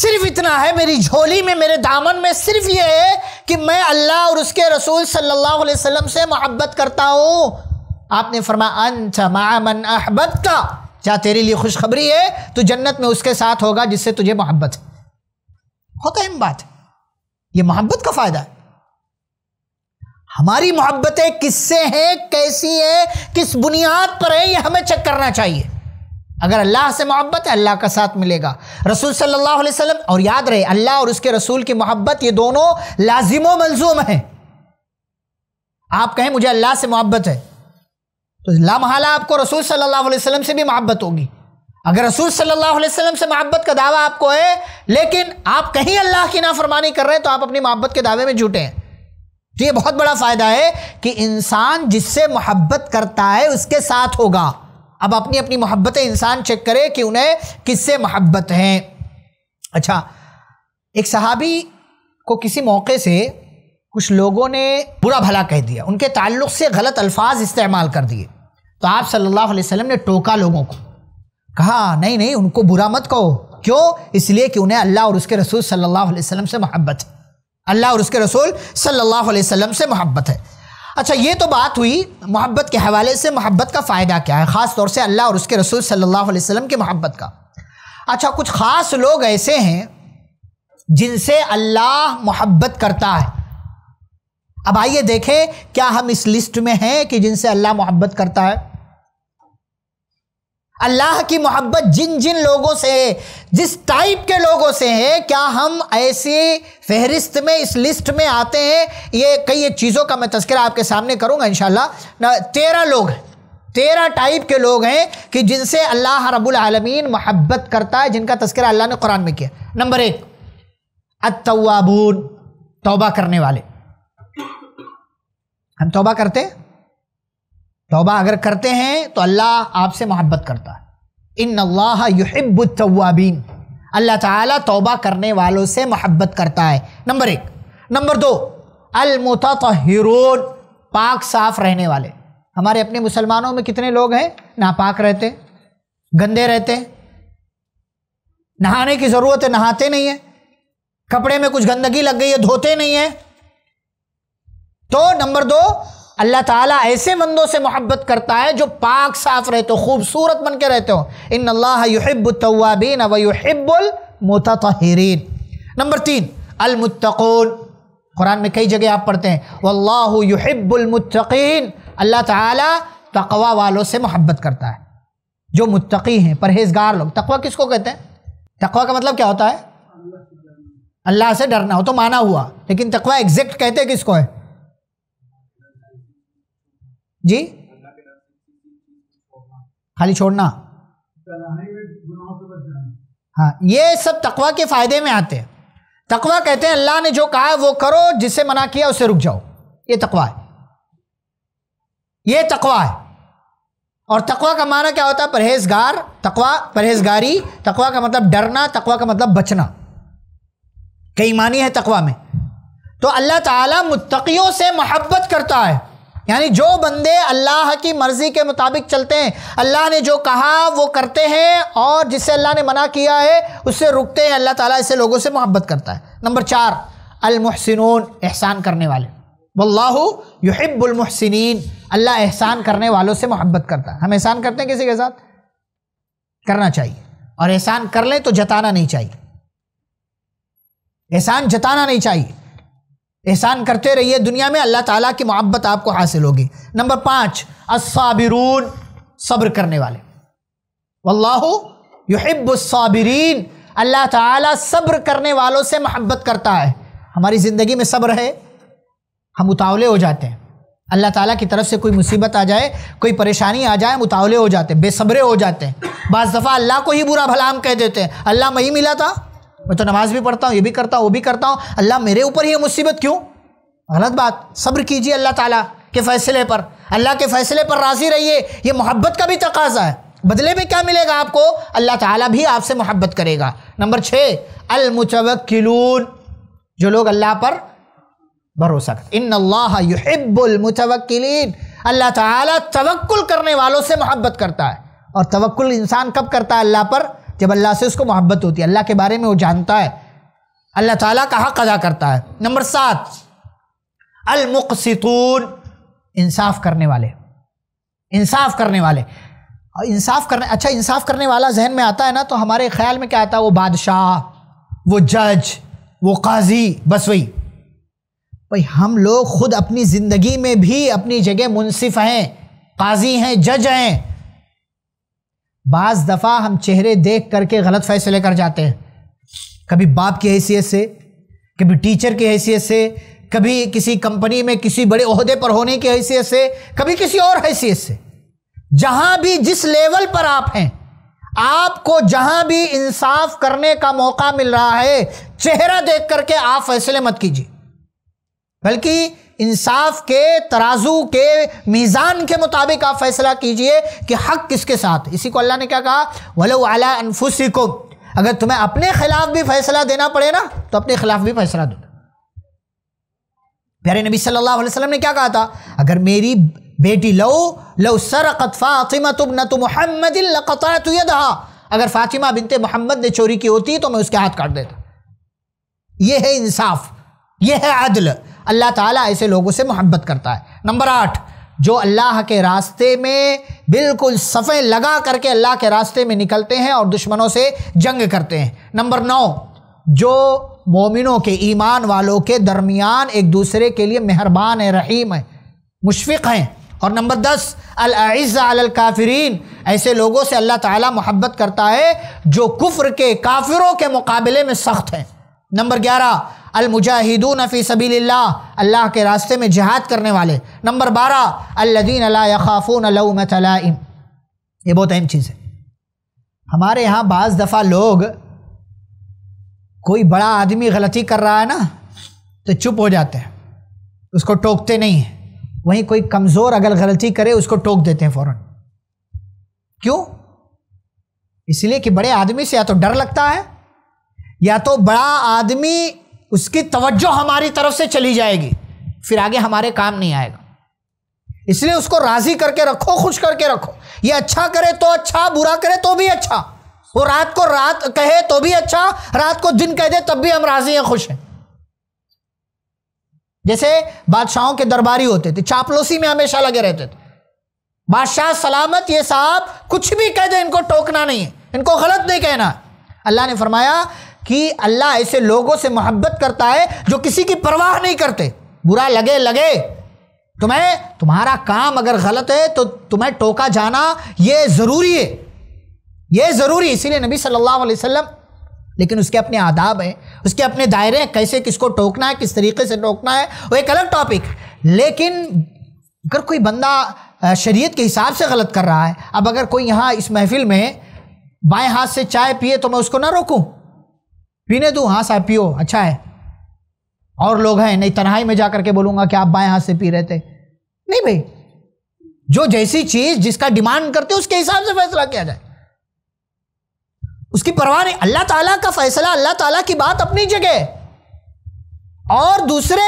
सिर्फ इतना है मेरी झोली में मेरे दामन में सिर्फ ये है कि मैं अल्लाह और उसके रसूल सल्लल्लाहु अलैहि वसल्लम से मोहब्बत करता हूँ आपने फरमाया अंत मन अहबत का क्या तेरे लिए खुशखबरी है तो जन्नत में उसके साथ होगा जिससे तुझे मोहब्बत है होता है बात ये मोहब्बत का फ़ायदा है हमारी मोहब्बतें किससे हैं कैसी है किस बुनियाद पर है ये हमें चेक करना चाहिए अगर अल्लाह से मोहब्बत है अल्लाह का साथ मिलेगा रसूल सल्लल्लाहु अलैहि वसल्लम और याद रहे अल्लाह और उसके रसूल की मोहब्बत ये दोनों लाजिम मलजूम है आप कहें मुझे अल्लाह से मोहब्बत है तो लामहला आपको रसूल सल्लल्लाहु अलैहि वसल्लम से भी मोहब्बत होगी अगर रसूल सल्लल्लाहु अलैहि वसल्लम से मोहब्बत का दावा आपको है लेकिन आप कहीं अल्लाह की नाफरमानी कर रहे हैं तो आप अपनी मोहब्बत के दावे में जुटे हैं तो ये बहुत बड़ा फ़ायदा है कि इंसान जिससे मोहब्बत करता है उसके साथ होगा अब अपनी अपनी मोहब्बतें इंसान चेक करे कि उन्हें किससे मोहब्बत हैं अच्छा एक सहाबी को किसी मौके से कुछ लोगों ने बुरा भला कह दिया उनके ताल्लुक से गलत अल्फाज इस्तेमाल कर दिए तो आप सल्लल्लाहु अलैहि वसल्लम ने टोका लोगों को कहा नहीं नहीं उनको बुरा मत कहो क्यों इसलिए कि उन्हें अल्लाह और उसके रसूल सल्लल्लाहु अलैहि वसल्लम से मोहब्बत है अल्लाह और उसके रसूल सल्लल्लाहु अलैहि वसल्लम से मोहब्बत है अच्छा ये तो बात हुई मोहब्बत के हवाले से मोहब्बत का फ़ायदा क्या है ख़ास तौर से अल्लाह और उसके रसूल सल्लल्लाहु अलैहि वसल्लम की मोहब्बत का अच्छा कुछ ख़ास लोग ऐसे हैं जिनसे अल्लाह मोहब्बत करता है अब आइए देखें क्या हम इस लिस्ट में हैं कि जिनसे अल्लाह मोहब्बत करता है अल्लाह की मोहब्बत जिन जिन लोगों से है जिस टाइप के लोगों से है क्या हम ऐसी फहरिस्त में इस लिस्ट में आते हैं ये कई चीज़ों का मैं तस्करा आपके सामने करूँगा इन शाह तेरह लोग हैं तेरह टाइप के लोग हैं कि जिनसे अल्लाह रबालमीन मोहब्बत करता है जिनका तस्करा अल्लाह ने कुरान में किया नंबर एक अतवाबून तोबा करने वाले हम तोबा करते हैं तोबा अगर करते हैं तो अल्लाह आपसे मोहब्बत करता है इन अल्लाह अल्लाह ताला तौबा करने वालों से मोहब्बत करता है नंबर एक नंबर दो अलमुतहिरून पाक साफ रहने वाले हमारे अपने मुसलमानों में कितने लोग हैं नापाक रहते गंदे रहते नहाने की ज़रूरत है नहाते नहीं है कपड़े में कुछ गंदगी लग गई है धोते नहीं है तो नंबर दो अल्लाह ताला ऐसे बंदों से मोहब्बत करता है जो पाक साफ रहते हो खूबसूरत बन के रहते हो इन अल्लाहब्बीन वयुब्बुलमतरीन नंबर तीन अलमुतकून कुरान में कई जगह आप पढ़ते हैं वल्लाहब्बुलमतकीन अल्लाह ताला तकवा वालों से मोहब्बत करता है जो मुतकी हैं परहेजगार लोग तकवा किसको कहते हैं तकवा का मतलब क्या होता है अल्लाह से डरना हो तो माना हुआ लेकिन तकवा एग्जैक्ट कहते हैं किसको है जी खाली छोड़ना हाँ ये सब तकवा के फायदे में आते हैं तकवा कहते हैं अल्लाह ने जो कहा वो करो जिससे मना किया उसे रुक जाओ ये तकवा है ये तकवा है और तकवा का माना क्या होता है परहेजगार तकवा परहेजगारी तकवा का मतलब डरना तकवा का मतलब बचना कई मानी है तकवा में तो अल्लाह ताला मुत्तकियों से मोहब्बत करता है यानी जो बंदे अल्लाह की मर्ज़ी के मुताबिक चलते हैं अल्लाह ने जो कहा वो करते हैं और जिससे अल्लाह ने मना किया है उससे रुकते हैं अल्लाह ताला इससे लोगों से मोहब्बत करता है नंबर चार अलमहसिनून एहसान करने वाले वल्लाहु युहिब्बुलमहसिन अल्लाह एहसान करने वालों से मोहब्बत करता है हम एहसान करते हैं किसी के साथ करना चाहिए और एहसान कर लें तो जताना नहीं चाहिए एहसान जताना नहीं चाहिए एहसान करते रहिए दुनिया में अल्लाह ताला की मोहब्बत आपको हासिल होगी नंबर पाँच असाबिरून सब्र करने वाले वल्लाहु युहिब्बुसाबिरीन अल्लाह ताला सब्र करने वालों से मोहब्बत करता है हमारी ज़िंदगी में सब्र है हम उतावले हो जाते हैं अल्लाह ताला की तरफ से कोई मुसीबत आ जाए कोई परेशानी आ जाए उतावले हो जाते बेसब्रे हो जाते हैं बाज़ दफ़ा अल्लाह को ही बुरा भला हम कह देते हैं अल्लाह मैं ही मिला था मैं तो नमाज भी पढ़ता हूँ ये भी करता हूँ वो भी करता हूँ अल्लाह मेरे ऊपर है मुसीबत क्यों गलत बात सब्र कीजिए अल्लाह ताला के फ़ैसले पर अल्लाह के फ़ैसले पर राज़ी रहिए ये मोहब्बत का भी तकाजा है बदले में क्या मिलेगा आपको अल्लाह ताला भी आपसे मोहब्बत करेगा नंबर छः अलमुतवक्लून जो लोग अल्लाह पर भरोसा कर इन अल्लाह अल्लाह ताला तवक्ल करने वालों से मोहब्बत करता है और तवक्ल इंसान कब करता है अल्लाह पर जब अल्लाह से उसको मोहब्बत होती है अल्लाह के बारे में वो जानता है अल्लाह ताला का हक अदा करता है नंबर सात अलमुकसितून इंसाफ करने वाले इंसाफ करने वाले इंसाफ करने अच्छा इंसाफ करने वाला जहन में आता है ना तो हमारे ख्याल में क्या आता है वो बादशाह वो जज वो काजी बस वही भाई हम लोग खुद अपनी ज़िंदगी में भी अपनी जगह मुनसिफ हैं काजी हैं जज हैं बाज़ दफ़ा हम चेहरे देख करके गलत फ़ैसले कर जाते हैं कभी बाप की हैसियत से कभी टीचर की हैसियत से कभी किसी कंपनी में किसी बड़े अहदे पर होने की हैसियत से कभी किसी और हैसियत से जहाँ भी जिस लेवल पर आप हैं आपको जहां भी इंसाफ करने का मौका मिल रहा है चेहरा देख करके आप फैसले मत कीजिए बल्कि इंसाफ के तराजू के मीज़ान के मुताबिक आप फैसला कीजिए कि हक किसके साथ इसी को अल्लाह ने क्या कहा वलो अला को अगर तुम्हें अपने खिलाफ भी फैसला देना पड़े ना तो अपने खिलाफ भी फैसला दो प्यारे नबी सल्लल्लाहु अलैहि वसल्लम ने क्या कहा था अगर मेरी बेटी लो लो सर फातिमा तुम न तो मोहम्मद अगर फातिमा बिनते मोहम्मद ने चोरी की होती तो मैं उसके हाथ काट देता यह है इंसाफ यह है अदल अल्लाह ताला ऐसे लोगों से मोहब्बत करता है नंबर आठ जो अल्लाह के रास्ते में बिल्कुल सफ़े लगा करके अल्लाह के रास्ते में निकलते हैं और दुश्मनों से जंग करते हैं नंबर नौ जो मोमिनों के ईमान वालों के दरमियान एक दूसरे के लिए मेहरबान है रहीम है मुशफ़ हैं और नंबर दस अलज़ाकाफ़रीन ऐसे लोगों से अल्लाह ताला मोहब्बत करता है जो कुफ्र के काफिरों के मुकाबले में सख्त हैं नंबर ग्यारह अलमुजाहिदून फ़ी सभी अल्लाह के रास्ते में जहाद करने वाले नंबर बारह अल्लदीन अलाफ़ून तलाइम ये बहुत अहम चीज़ है हमारे यहाँ बज़ दफ़ा लोग कोई बड़ा आदमी गलती कर रहा है ना तो चुप हो जाते हैं उसको टोकते नहीं हैं वहीं कोई कमज़ोर अगर गलती करे उसको टोक देते हैं फ़ौर क्यों इसलिए कि बड़े आदमी से या तो डर लगता है या तो बड़ा आदमी उसकी तवज्जो हमारी तरफ से चली जाएगी फिर आगे हमारे काम नहीं आएगा इसलिए उसको राजी करके रखो खुश करके रखो ये अच्छा करे तो अच्छा बुरा करे तो भी अच्छा वो रात को रात कहे तो भी अच्छा रात को दिन कह दे तब भी हम राजी हैं खुश हैं जैसे बादशाहों के दरबारी होते थे चापलोसी में हमेशा लगे रहते थे बादशाह सलामत ये साहब कुछ भी कह दे इनको टोकना नहीं है इनको गलत नहीं कहना अल्लाह ने फरमाया कि अल्लाह ऐसे लोगों से मोहब्बत करता है जो किसी की परवाह नहीं करते बुरा लगे लगे तुम्हें तुम्हारा काम अगर गलत है तो तुम्हें टोका जाना ये ज़रूरी है ये ज़रूरी इसीलिए नबी सल्लल्लाहु अलैहि वसल्लम लेकिन उसके अपने आदाब हैं उसके अपने दायरे हैं कैसे किसको टोकना है किस तरीके से टोकना है वो एक अलग टॉपिक लेकिन अगर कोई बंदा शरीयत के हिसाब से गलत कर रहा है अब अगर कोई यहाँ इस महफिल में बाएं हाथ से चाय पिए तो मैं उसको ना रोकूँ पीने दूँ हाँ साहब पियो अच्छा है और लोग हैं नहीं तनाई में जा करके बोलूंगा कि आप बाएं हाथ से पी रहे थे नहीं भाई जो जैसी चीज़ जिसका डिमांड करते उसके हिसाब से फैसला किया जाए उसकी परवाह नहीं अल्लाह ताला का फैसला अल्लाह ताला की बात अपनी जगह और दूसरे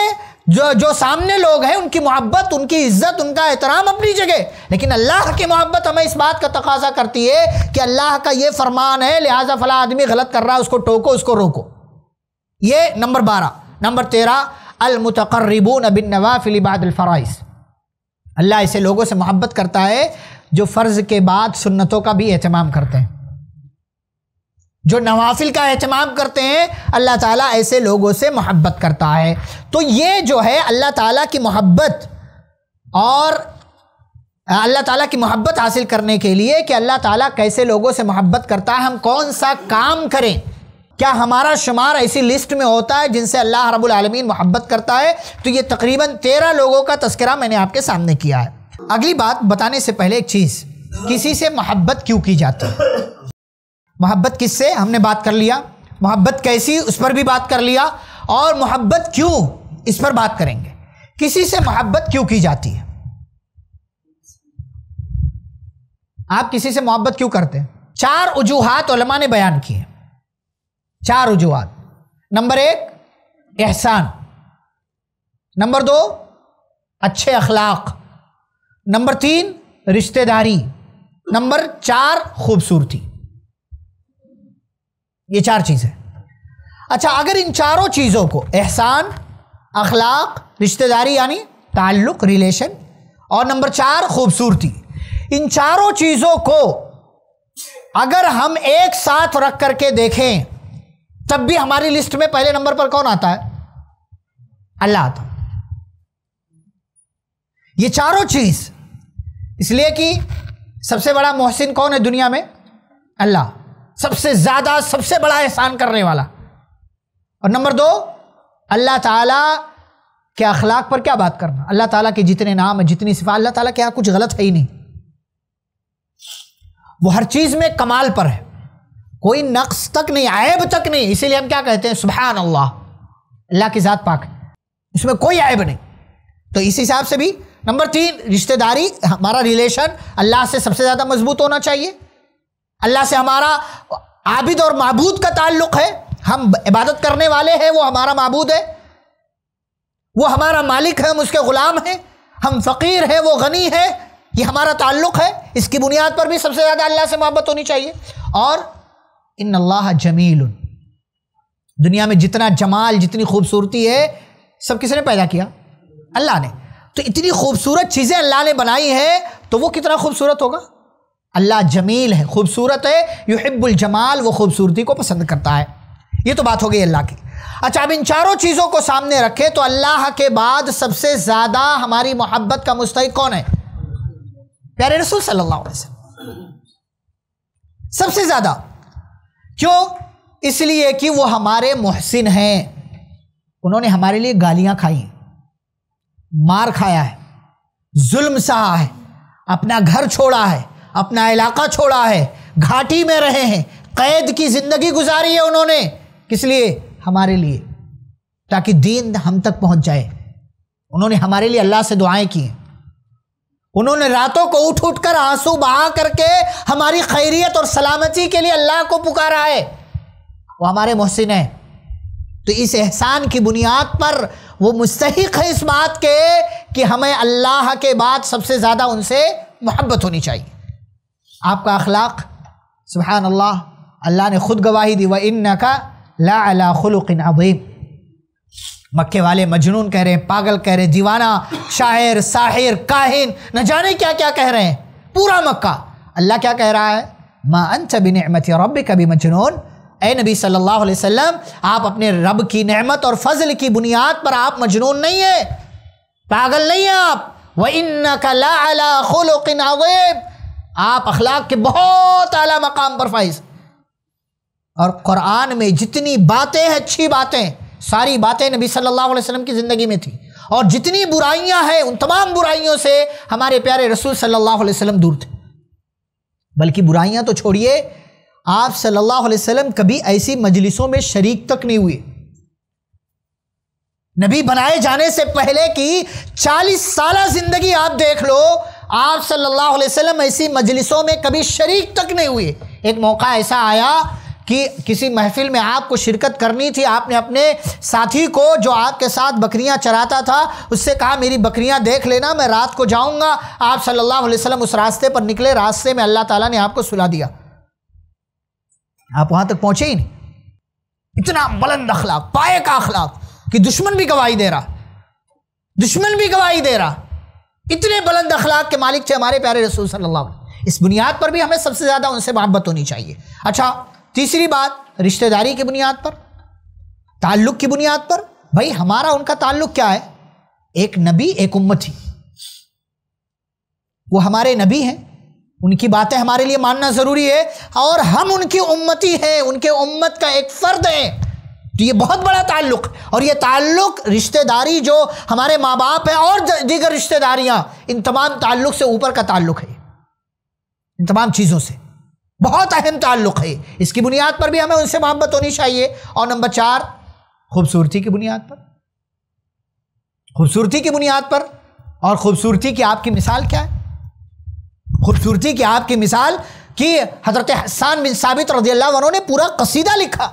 जो जो सामने लोग हैं उनकी मोहब्बत उनकी इज्जत उनका एहतराम अपनी जगह लेकिन अल्लाह की मोहब्बत हमें इस बात का तकाजा करती है कि अल्लाह का ये फरमान है लिहाजा फला आदमी गलत कर रहा है उसको टोको उसको रोको ये नंबर बारह नंबर तेरह नबिन नवाफिल नवाफिलबादफ़राइस अल्लाह ऐसे लोगों से मोहब्बत करता है जो फ़र्ज़ के बाद सुन्नतों का भी अहतमाम करते हैं जो नवाफिल का अहतमाम करते हैं अल्लाह ताला ऐसे लोगों से मोहब्बत करता है तो ये जो है अल्लाह ताला की मोहब्बत और अल्लाह ताला की मोहब्बत हासिल करने के लिए कि अल्लाह ताला कैसे लोगों से मोहब्बत करता है हम कौन सा काम करें क्या हमारा शुमार ऐसी लिस्ट में होता है जिनसे अल्लाह रब्बुल आलमीन मोहब्बत करता है तो ये तकरीबन तेरह लोगों का तस्करा मैंने आपके सामने किया है अगली बात बताने से पहले एक चीज़ किसी से मोहब्बत क्यों की जाती है मोहब्बत किससे हमने बात कर लिया मोहब्बत कैसी उस पर भी बात कर लिया और मोहब्बत क्यों इस पर बात करेंगे किसी से मोहब्बत क्यों की जाती है आप किसी से मोहब्बत क्यों करते हैं चार वजूहत उलमा ने बयान किए चार वजूहत नंबर एक एहसान नंबर दो अच्छे अखलाक नंबर तीन रिश्तेदारी नंबर चार खूबसूरती ये चार चीज़ें अच्छा अगर इन चारों चीज़ों को एहसान अखलाक रिश्तेदारी यानी ताल्लुक रिलेशन और नंबर चार खूबसूरती इन चारों चीज़ों को अगर हम एक साथ रख करके देखें तब भी हमारी लिस्ट में पहले नंबर पर कौन आता है अल्लाह आता ये चारों चीज़ इसलिए कि सबसे बड़ा मोहसिन कौन है दुनिया में अल्लाह सबसे ज़्यादा सबसे बड़ा एहसान करने वाला और नंबर दो अल्लाह ताला के अखलाक पर क्या बात करना अल्लाह ताला के जितने नाम है जितनी सिफा अल्लाह ताला के यहां कुछ गलत है ही नहीं वो हर चीज़ में कमाल पर है कोई नक्स तक नहीं आयब तक नहीं इसीलिए हम क्या कहते हैं सुबहान अल्लाह अल्लाह की ज़ात पाक इसमें कोई आयब नहीं तो इस हिसाब से भी नंबर तीन रिश्तेदारी हमारा रिलेशन अल्लाह से सबसे ज़्यादा मजबूत होना चाहिए अल्लाह से हमारा आबिद और मबूद का ताल्लुक है हम इबादत करने वाले हैं वो हमारा मबूद है वो हमारा मालिक है हम उसके ग़ुलाम हैं हम फ़कीर हैं वो गनी है ये हमारा ताल्लुक है इसकी बुनियाद पर भी सबसे ज़्यादा अल्लाह से मोहब्बत होनी चाहिए और इन अल्लाह जमील दुनिया में जितना जमाल जितनी खूबसूरती है सब किसने पैदा किया अल्लाह ने तो इतनी खूबसूरत चीज़ें अल्लाह ने बनाई हैं तो वो कितना खूबसूरत होगा अल्लाह जमील है खूबसूरत है युहिब्बुल जमाल वो खूबसूरती को पसंद करता है ये तो बात हो गई अल्लाह की अच्छा अब इन चारों चीज़ों को सामने रखें तो अल्लाह के बाद सबसे ज़्यादा हमारी मोहब्बत का मुस्तक कौन है प्यारे रसूल सल्लल्लाहु अलैहि वसल्लम सबसे ज़्यादा क्यों इसलिए कि वो हमारे मोहसिन हैं उन्होंने हमारे लिए गालियां खाई मार खाया है जुल्म सहा है अपना घर छोड़ा है अपना इलाका छोड़ा है घाटी में रहे हैं कैद की ज़िंदगी गुजारी है उन्होंने किस लिए हमारे लिए ताकि दीन हम तक पहुंच जाए उन्होंने हमारे लिए अल्लाह से दुआएं की उन्होंने रातों को उठ उठ कर आंसू बहा करके हमारी खैरियत और सलामती के लिए अल्लाह को पुकारा है वो हमारे मोहसिन है तो इस एहसान की बुनियाद पर वो मुस्तक है इस बात के कि हमें अल्लाह के बाद सबसे ज़्यादा उनसे मोहब्बत होनी चाहिए आपका अखलाक सुबहान अल्लाह अल्लाह ने ख़ुद गवाही दी व इन का ला खुलकिन अबीम मक्के वाले मजनून कह रहे हैं पागल कह रहे हैं दीवाना शाहिर साहिर काहिन न जाने क्या क्या कह रहे हैं पूरा मक्का अल्लाह क्या कह रहा है माँ अंत बिनमत रब कभी मजनून ए नबी सल्लल्लाहु अलैहि वसल्लम आप अपने रब की नेमत और फजल की बुनियाद पर आप मजनून नहीं है पागल नहीं है आप व इन का ला खुलकिन अबीम आप अखलाक के बहुत अला मकाम पर फाइज और क़ुरान में जितनी बातें हैं अच्छी बातें सारी बातें नबी सल्लल्लाहु अलैहि वसल्लम की ज़िंदगी में थी और जितनी बुराइयां हैं उन तमाम बुराइयों से हमारे प्यारे रसूल सल्लल्लाहु अलैहि वसल्लम दूर थे बल्कि बुराइयां तो छोड़िए आप सल्लल्लाहु अलैहि वसल्लम कभी ऐसी मजलिसों में शरीक तक नहीं हुए नबी बनाए जाने से पहले की चालीस साल ज़िंदगी आप देख लो आप सल्लल्लाहु अलैहि वसल्लम ऐसी मजलिसों में कभी शरीक तक नहीं हुए एक मौका ऐसा आया कि किसी महफिल में आपको शिरकत करनी थी आपने अपने साथी को जो आपके साथ बकरियां चराता था उससे कहा मेरी बकरियां देख लेना मैं रात को जाऊंगा आप सल्लल्लाहु अलैहि वसल्लम उस रास्ते पर निकले रास्ते में अल्लाह ताला ने आपको सुला दिया आप वहां तक पहुंचे ही नहीं इतना बुलंद अखलाक पाए का अखलाक कि दुश्मन भी गवाही दे रहा दुश्मन भी गवाही दे रहा इतने बुलंद अखलाक के मालिक थे हमारे प्यारे रसूल सल्लल्लाहु अलैहि वसल्लम इस बुनियाद पर भी हमें सबसे ज़्यादा उनसे मोहब्बत होनी चाहिए अच्छा तीसरी बात रिश्तेदारी की बुनियाद पर ताल्लुक़ की बुनियाद पर भाई हमारा उनका ताल्लुक़ क्या है एक नबी एक ही वो हमारे नबी हैं उनकी बातें हमारे लिए मानना ज़रूरी है और हम उनकी उम्मती हैं उनके उम्मत का एक फ़र्द है तो ये बहुत बड़ा ताल्लुक और ये ताल्लुक रिश्तेदारी जो हमारे माँ बाप है और दीगर रिश्तेदारियां इन तमाम ताल्लुक से ऊपर का ताल्लुक है इन तमाम चीज़ों से बहुत अहम ताल्लुक है इसकी बुनियाद पर भी हमें उनसे मोहब्बत होनी चाहिए और नंबर चार खूबसूरती की बुनियाद पर खूबसूरती की बुनियाद पर और खूबसूरती की आपकी मिसाल क्या है खूबसूरती की आपकी मिसाल कि हज़रत हसान बिन साबित रजी अल्लाह ने पूरा कसीदा लिखा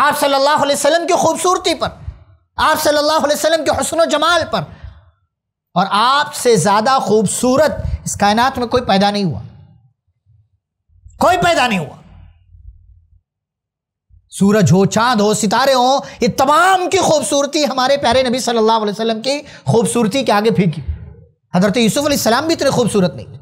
आप सल्लल्लाहु अलैहि वसल्लम की खूबसूरती पर आप सल्लल्लाहु अलैहि वसल्लम के हसन व जमाल पर और आपसे ज़्यादा खूबसूरत इस कायनात में कोई पैदा नहीं हुआ कोई पैदा नहीं हुआ सूरज हो चांद हो सितारे हो ये तमाम की खूबसूरती हमारे प्यारे नबी सल्लल्लाहु अलैहि वसल्लम की खूबसूरती के आगे फीकी हजरत यूसुफ अलैहिस्सलाम भी इतने खूबसूरत नहीं थे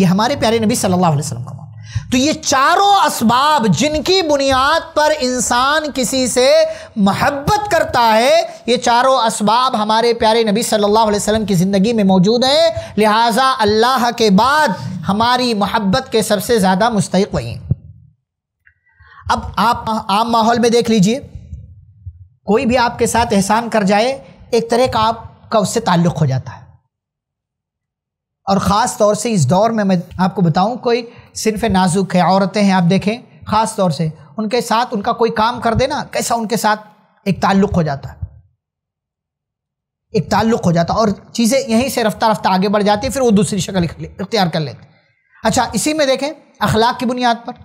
ये हमारे प्यारे नबी सल्लल्लाहु अलैहि वसल्लम का तो ये चारों असबाब जिनकी बुनियाद पर इंसान किसी से महब्बत करता है ये चारों असबाब हमारे प्यारे नबी सल्लल्लाहु अलैहि वसल्लम की ज़िंदगी में मौजूद हैं लिहाजा अल्लाह के बाद हमारी महब्बत के सबसे ज़्यादा मुस्तक वही अब आप आम माहौल में देख लीजिए कोई भी आपके साथ एहसान कर जाए एक तरह का आपका उससे ताल्लुक़ हो जाता है और ख़ास तौर से इस दौर में मैं आपको बताऊं कोई सिर्फ नाजुक है औरतें हैं आप देखें ख़ास तौर से उनके साथ उनका कोई काम कर देना कैसा उनके साथ एक ताल्लुक़ हो जाता है एक ताल्लुक हो जाता और चीज़ें यहीं से रफ्ता रफ्ता आगे बढ़ जाती फिर वो दूसरी शक्ल इख्तियार कर लेते अच्छा इसी में देखें अखलाक की बुनियाद पर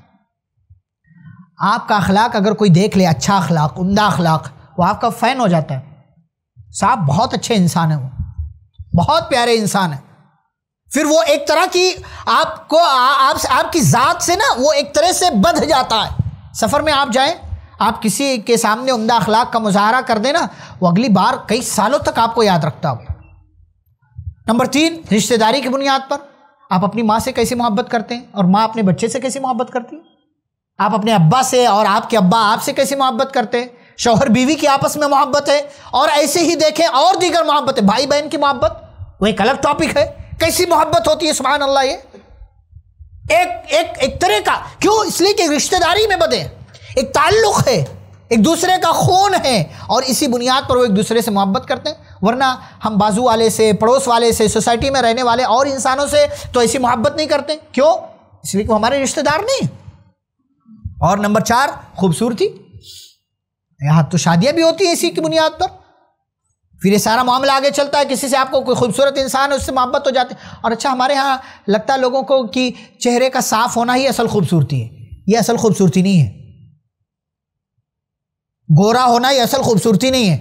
आपका अखलाक अगर कोई देख ले अच्छा अखलाक उमदा अखलाक वो आपका फ़ैन हो जाता है साहब बहुत अच्छे इंसान हैं वो बहुत प्यारे इंसान हैं फिर वो एक तरह की आपको आप आपकी ज़ात से ना वो एक तरह से बंध जाता है सफ़र में आप जाएं आप किसी के सामने उमदा अखलाक का मुजाहरा कर देना वो अगली बार कई सालों तक आपको याद रखता होगा नंबर तीन रिश्तेदारी की बुनियाद पर आप अपनी माँ से कैसे मोहब्बत करते हैं और माँ अपने बच्चे से कैसे मोहब्बत करती है आप अपने अब्बा से और आपके अब्बा आपसे कैसे मोहब्बत करते हैं शौहर बीवी की आपस में मोहब्बत है और ऐसे ही देखें और दीगर मोहब्बत है भाई बहन की मोहब्बत वो एक अलग टॉपिक है कैसी मोहब्बत होती है सुबहान अल्लाह ये एक एक एक तरह का क्यों इसलिए कि रिश्तेदारी में बदे एक ताल्लुक है एक दूसरे का खून है और इसी बुनियाद पर वो एक दूसरे से मोहब्बत करते हैं वरना हम बाजू वाले से पड़ोस वाले से सोसाइटी में रहने वाले और इंसानों से तो ऐसी मोहब्बत नहीं करते क्यों इसलिए वो हमारे रिश्तेदार नहीं और नंबर चार खूबसूरती यहाँ तो शादियाँ भी होती हैं इसी की बुनियाद पर फिर ये सारा मामला आगे चलता है किसी से आपको कोई खूबसूरत इंसान है उससे मोहब्बत हो जाती है और अच्छा हमारे यहाँ लगता है लोगों को कि चेहरे का साफ होना ही असल खूबसूरती है ये असल खूबसूरती नहीं है गोरा होना ही असल खूबसूरती नहीं है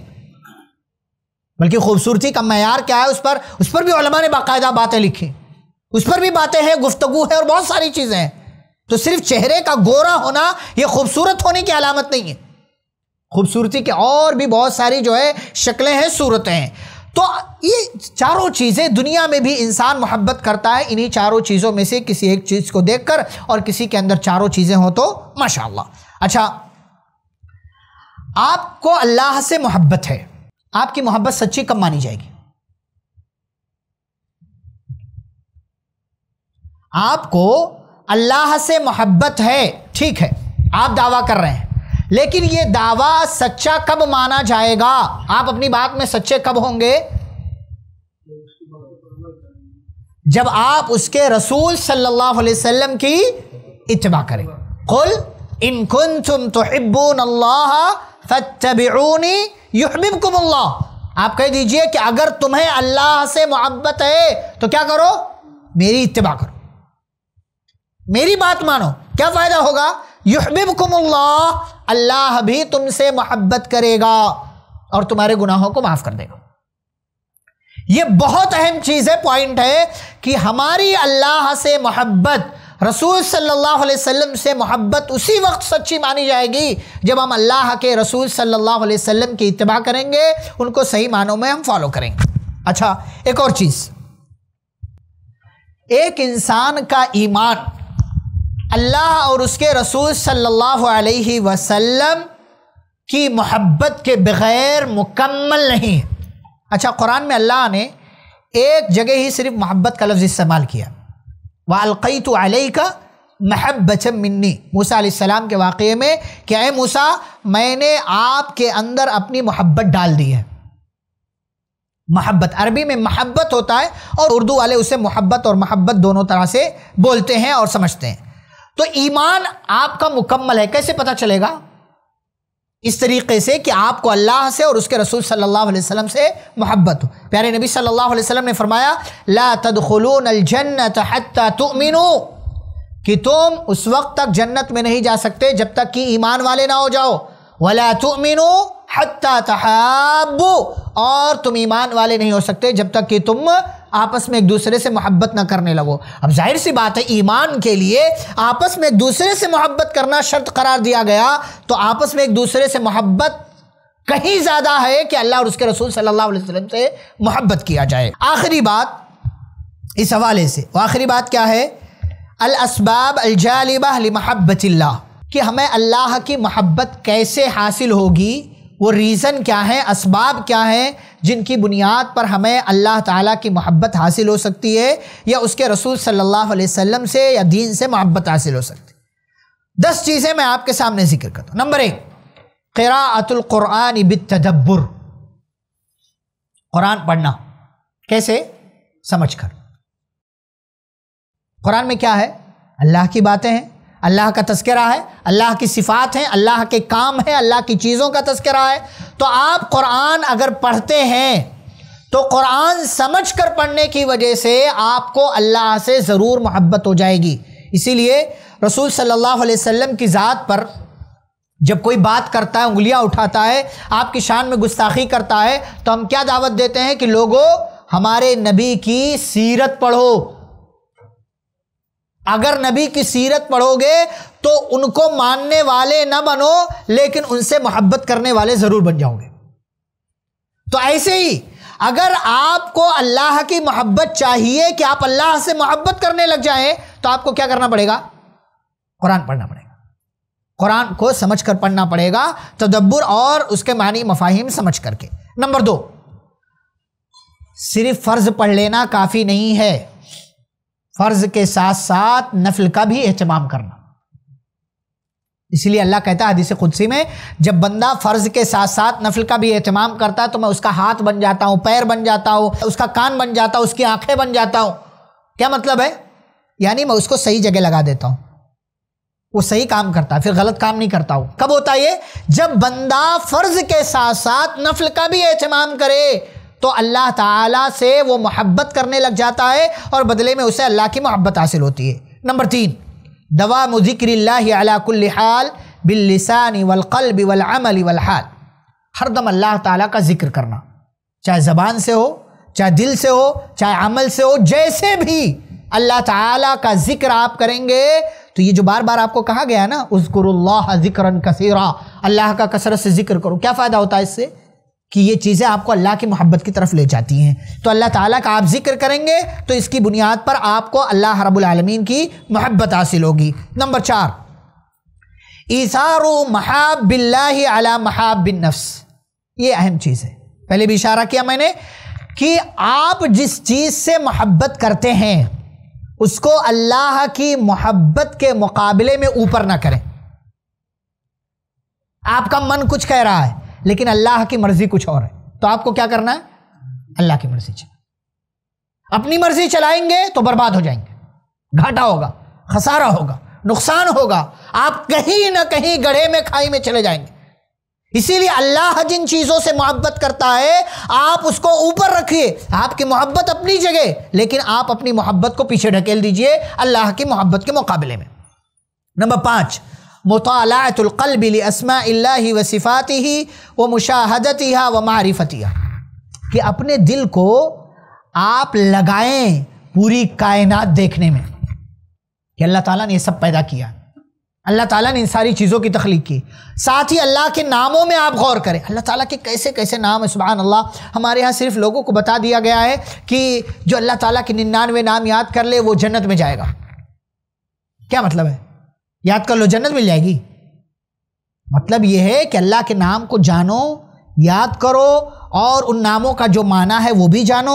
बल्कि खूबसूरती का मैार क्या है उस पर उस पर भी ने बाकायदा बातें लिखी उस पर भी बातें हैं गुफ्तगु है और बहुत सारी चीज़ें हैं तो सिर्फ चेहरे का गोरा होना यह खूबसूरत होने की अलामत नहीं है खूबसूरती के और भी बहुत सारी जो है शक्लें हैं सूरतें हैं तो ये चारों चीज़ें दुनिया में भी इंसान मोहब्बत करता है इन्हीं चारों चीज़ों में से किसी एक चीज़ को देखकर और किसी के अंदर चारों चीज़ें हों तो माशाल्लाह अच्छा आपको अल्लाह से मोहब्बत है आपकी मोहब्बत सच्ची कब मानी जाएगी आपको अल्लाह से मोहब्बत है ठीक है आप दावा कर रहे हैं लेकिन ये दावा सच्चा कब माना जाएगा आप अपनी बात में सच्चे कब होंगे जब आप उसके रसूल सल्लल्लाहु अलैहि वसल्लम की इतबा करें कुल इन कुन तुम तो हिब्बून अल्लाह आप कह दीजिए कि अगर तुम्हें अल्लाह से मोहब्बत है तो क्या करो मेरी इतबा करो मेरी बात मानो क्या फ़ायदा होगा युहबिब अल्लाह अल्लाह भी तुमसे मोहब्बत करेगा और तुम्हारे गुनाहों को माफ़ कर देगा यह बहुत अहम चीज़ है पॉइंट है कि हमारी अल्लाह से मोहब्बत रसूल सल्लल्लाहु अलैहि वसल्लम से मोहब्बत उसी वक्त सच्ची मानी जाएगी जब हम अल्लाह के रसूल सल्लल्लाहु अलैहि वसल्लम की इतबा करेंगे उनको सही मानों में हम फॉलो करेंगे अच्छा एक और चीज़ एक इंसान का ईमान अल्लाह और उसके रसूल सल्लल्लाहु अलैहि वसल्लम की मोहब्बत के बग़ैर मुकम्मल नहीं है अच्छा कुरान में अल्लाह ने एक जगह ही सिर्फ मोहब्बत का लफ्ज़ इस्तेमाल किया वालकई तो अलई का महब्बत मिन्नी मूसा सलाम के वाक़े में क्या है मूसा मैंने आपके अंदर अपनी मोहब्बत डाल दी है महब्बत अरबी में महब्बत होता है और उर्दू वाले उसे मोहब्बत और महब्बत दोनों तरह से बोलते हैं और समझते हैं तो ईमान आपका मुकम्मल है कैसे पता चलेगा इस तरीके से कि आपको अल्लाह से और उसके रसूल सल्लल्लाहु अलैहि वसल्लम से मोहब्बत हो प्यारे नबी सल्लल्लाहु अलैहि वसल्लम ने फरमाया ला तदखलून अलजन्नत हत्ता तुमिनू कि तुम उस वक्त तक जन्नत में नहीं जा सकते जब तक कि ईमान वाले ना हो जाओ वला तुमिनू हत्ता और तुम ईमान वाले नहीं हो सकते जब तक कि तुम आपस में एक दूसरे से मोहब्बत ना करने लगो अब जाहिर सी बात है ईमान के लिए आपस में एक दूसरे से मोहब्बत करना शर्त करार दिया गया तो आपस में एक दूसरे से मोहब्बत कहीं ज़्यादा है कि अल्लाह और उसके रसूल सल्लल्लाहु अलैहि वसल्लम से मोहब्बत किया जाए आखिरी बात इस हवाले से आखिरी बात क्या है अलसबाब अलजालिबा महब्बत कि हमें अल्लाह की मोहब्बत कैसे हासिल होगी वो रीज़न क्या है इसबाब क्या है जिनकी बुनियाद पर हमें अल्लाह ताला की मोहब्बत हासिल हो सकती है या उसके रसूल सल्लल्लाहु अलैहि वसल्लम से या दीन से मोहब्बत हासिल हो सकती है दस चीज़ें मैं आपके सामने जिक्र करता हूँ नंबर एक क़रातुल्क़ुरान बितदब्बर कुरान पढ़ना कैसे समझ कर कुरान में क्या है अल्लाह की बातें हैं अल्लाह का तस्करा है अल्लाह की सिफ़ात हैं अल्लाह के काम हैं अल्लाह की चीज़ों का तस्करा है तो आप क़ुरान अगर पढ़ते हैं तो क़ुरान समझ कर पढ़ने की वजह से आपको अल्लाह से ज़रूर मोहब्बत हो जाएगी इसीलिए रसूल सल्लल्लाहु अलैहि वसल्लम की ज़ात पर जब कोई बात करता है उंगलियां उठाता है आपकी शान में गुस्ताखी करता है तो हम क्या दावत देते हैं कि लोगों हमारे नबी की सीरत पढ़ो अगर नबी की सीरत पढ़ोगे तो उनको मानने वाले न बनो लेकिन उनसे मोहब्बत करने वाले ज़रूर बन जाओगे तो ऐसे ही अगर आपको अल्लाह की मोहब्बत चाहिए कि आप अल्लाह से मोहब्बत करने लग जाए तो आपको क्या करना पड़ेगा कुरान पढ़ना पड़ेगा कुरान को समझ कर पढ़ना पड़ेगा तदब्बर और उसके मानी मफाहिम समझ करके नंबर दो सिर्फ फ़र्ज़ पढ़ लेना काफ़ी नहीं है फ़र्ज के साथ साथ नफल का भी अहतमाम करना इसलिए अल्लाह कहता है हदीस खुदसी में जब बंदा फ़र्ज के साथ साथ नफल का भी अहतमाम करता है तो मैं उसका हाथ बन जाता हूं पैर बन जाता हूं उसका कान बन जाता हूं उसकी आंखें बन जाता हूं क्या मतलब है यानी मैं उसको सही जगह लगा देता हूं वो सही काम करता है फिर गलत काम नहीं करता हूं कब होता है ये जब बंदा फ़र्ज के साथ साथ नफल का भी अहतमाम करे तो अल्लाह ताला से वो मोहब्बत करने लग जाता है और बदले में उसे अल्लाह की मोहब्बत हासिल होती है नंबर तीन दवा मुजिक्र अलाकुल्लिहाल बिल्लिसानी वलकल वलअमल वलहाल हरदम अल्लाह ताला का जिक्र करना चाहे ज़बान से हो चाहे दिल से हो चाहे अमल से हो जैसे भी अल्लाह ताला का जिक्र आप करेंगे तो ये जो बार बार आपको कहा गया ना उजकुरल्ला जिक्रन कसीरा अल्लाह का कसरत से जिक्र करो क्या फ़ायदा होता है इससे कि ये चीज़ें आपको अल्लाह की मोहब्बत की तरफ ले जाती हैं तो अल्लाह ताला का आप जिक्र करेंगे तो इसकी बुनियाद पर आपको अल्लाह रबालमीन की मोहब्बत हासिल होगी नंबर चार इशार महाबिल्ला महाबिन नफ्स ये अहम चीज़ है पहले भी इशारा किया मैंने कि आप जिस चीज़ से मोहब्बत करते हैं उसको अल्लाह की मोहब्बत के मुकाबले में ऊपर ना करें आपका मन कुछ कह रहा है लेकिन अल्लाह की मर्ज़ी कुछ और है तो आपको क्या करना है अल्लाह की मर्ज़ी चला अपनी मर्ज़ी चलाएंगे तो बर्बाद हो जाएंगे घाटा होगा खसारा होगा नुकसान होगा आप कहीं ना कहीं गढ़े में खाई में चले जाएंगे इसीलिए अल्लाह जिन चीज़ों से मोहब्बत करता है आप उसको ऊपर रखिए आपकी मोहब्बत अपनी जगह लेकिन आप अपनी मोहब्बत को पीछे ढकेल दीजिए अल्लाह की मोहब्बत के मुकाबले में नंबर पांच मतालातुल्कलबिल असमा व सिफ़ाती ही व मुशाहदती हा व मारिफतिया कि अपने दिल को आप लगाएं पूरी कायनात देखने में कि अल्लाह ताला ने ये सब पैदा किया अल्लाह ताला ने इन सारी चीज़ों की तख्लीक की साथ ही अल्लाह के नामों में आप गौर करें अल्लाह ताला के कैसे कैसे नाम है सुबह अल्लाह हमारे यहाँ सिर्फ लोगों को बता दिया गया है कि जो अल्लाह ताला के निन्यानवे नाम याद कर ले वो जन्नत में जाएगा क्या मतलब है याद कर लो जन्नत मिल जाएगी मतलब यह है कि अल्लाह के नाम को जानो याद करो और उन नामों का जो माना है वो भी जानो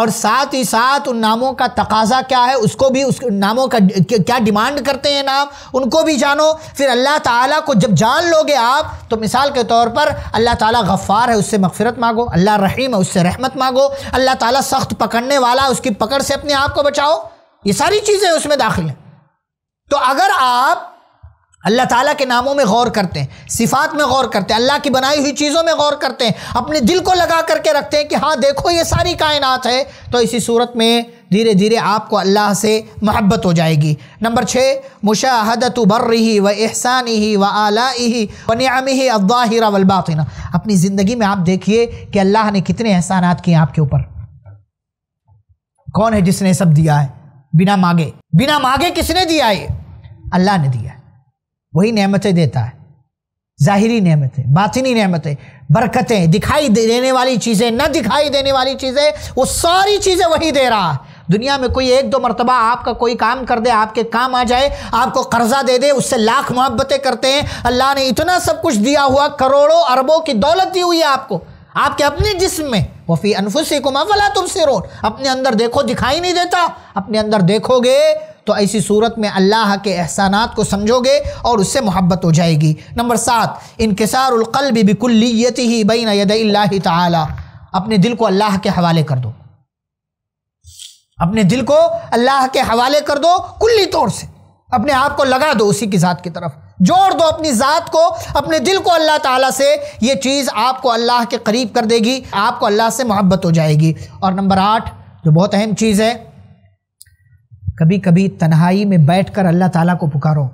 और साथ ही साथ उन नामों का तकाजा क्या है उसको भी उस नामों का क्या डिमांड करते हैं नाम उनको भी जानो फिर अल्लाह ताला को जब जान लोगे आप तो मिसाल के तौर पर अल्लाह ताला गफ़ार है उससे मगफरत मांगो अल्लाह रहीम है उससे रहमत मांगो अल्लाह ताला सख्त पकड़ने वाला उसकी पकड़ से अपने आप को बचाओ ये सारी चीज़ें उसमें दाखिल हैं तो अगर आप अल्लाह ताला के नामों में गौर करते हैं सिफात में गौर करते हैं अल्लाह की बनाई हुई चीज़ों में गौर करते हैं अपने दिल को लगा करके रखते हैं कि हाँ देखो ये सारी कायनात है तो इसी सूरत में धीरे धीरे आपको अल्लाह से महब्बत हो जाएगी नंबर छः मुशाहदत ही व एहसान ही व ही व न्यामी ही अवाहिरा वलबातना अपनी ज़िंदगी में आप देखिए कि अल्लाह ने कितने एहसानात किए आपके ऊपर कौन है जिसने सब दिया है बिना मांगे बिना मांगे किसने दिया है अल्लाह ने दिया है वही नेमतें देता है ज़ाहरी नेमतें बातनी नेमतें बरकतें दिखाई देने वाली चीज़ें न दिखाई देने वाली चीज़ें वो सारी चीज़ें वही दे रहा है दुनिया में कोई एक दो मरतबा आपका कोई काम कर दे आपके काम आ जाए आपको कर्जा दे दे उससे लाख मोहब्बतें करते हैं अल्लाह ने इतना सब कुछ दिया हुआ करोड़ों अरबों की दौलत दी हुई है आपको आपके अपने जिस्म में वफ़ी अनफुसी को मफला तुमसे रोड अपने अंदर देखो दिखाई नहीं देता अपने अंदर देखोगे तो ऐसी सूरत में अल्लाह के एहसानात को समझोगे और उससे मोहब्बत हो जाएगी नंबर सात इनकसारकल भी बिकुल्लियत ही बैन यद अपने दिल को अल्लाह के हवाले कर दो अपने दिल को अल्लाह के हवाले कर दो कुल्ली तौर से अपने आप को लगा दो उसी की ज़ात की तरफ जोड़ दो अपनी ज़ात को अपने दिल को अल्लाह ताला से ये चीज़ आपको अल्लाह के करीब कर देगी आपको अल्लाह से मोहब्बत हो जाएगी और नंबर आठ जो बहुत अहम चीज़ है कभी कभी तन्हाई में बैठकर अल्लाह ताला को पुकारो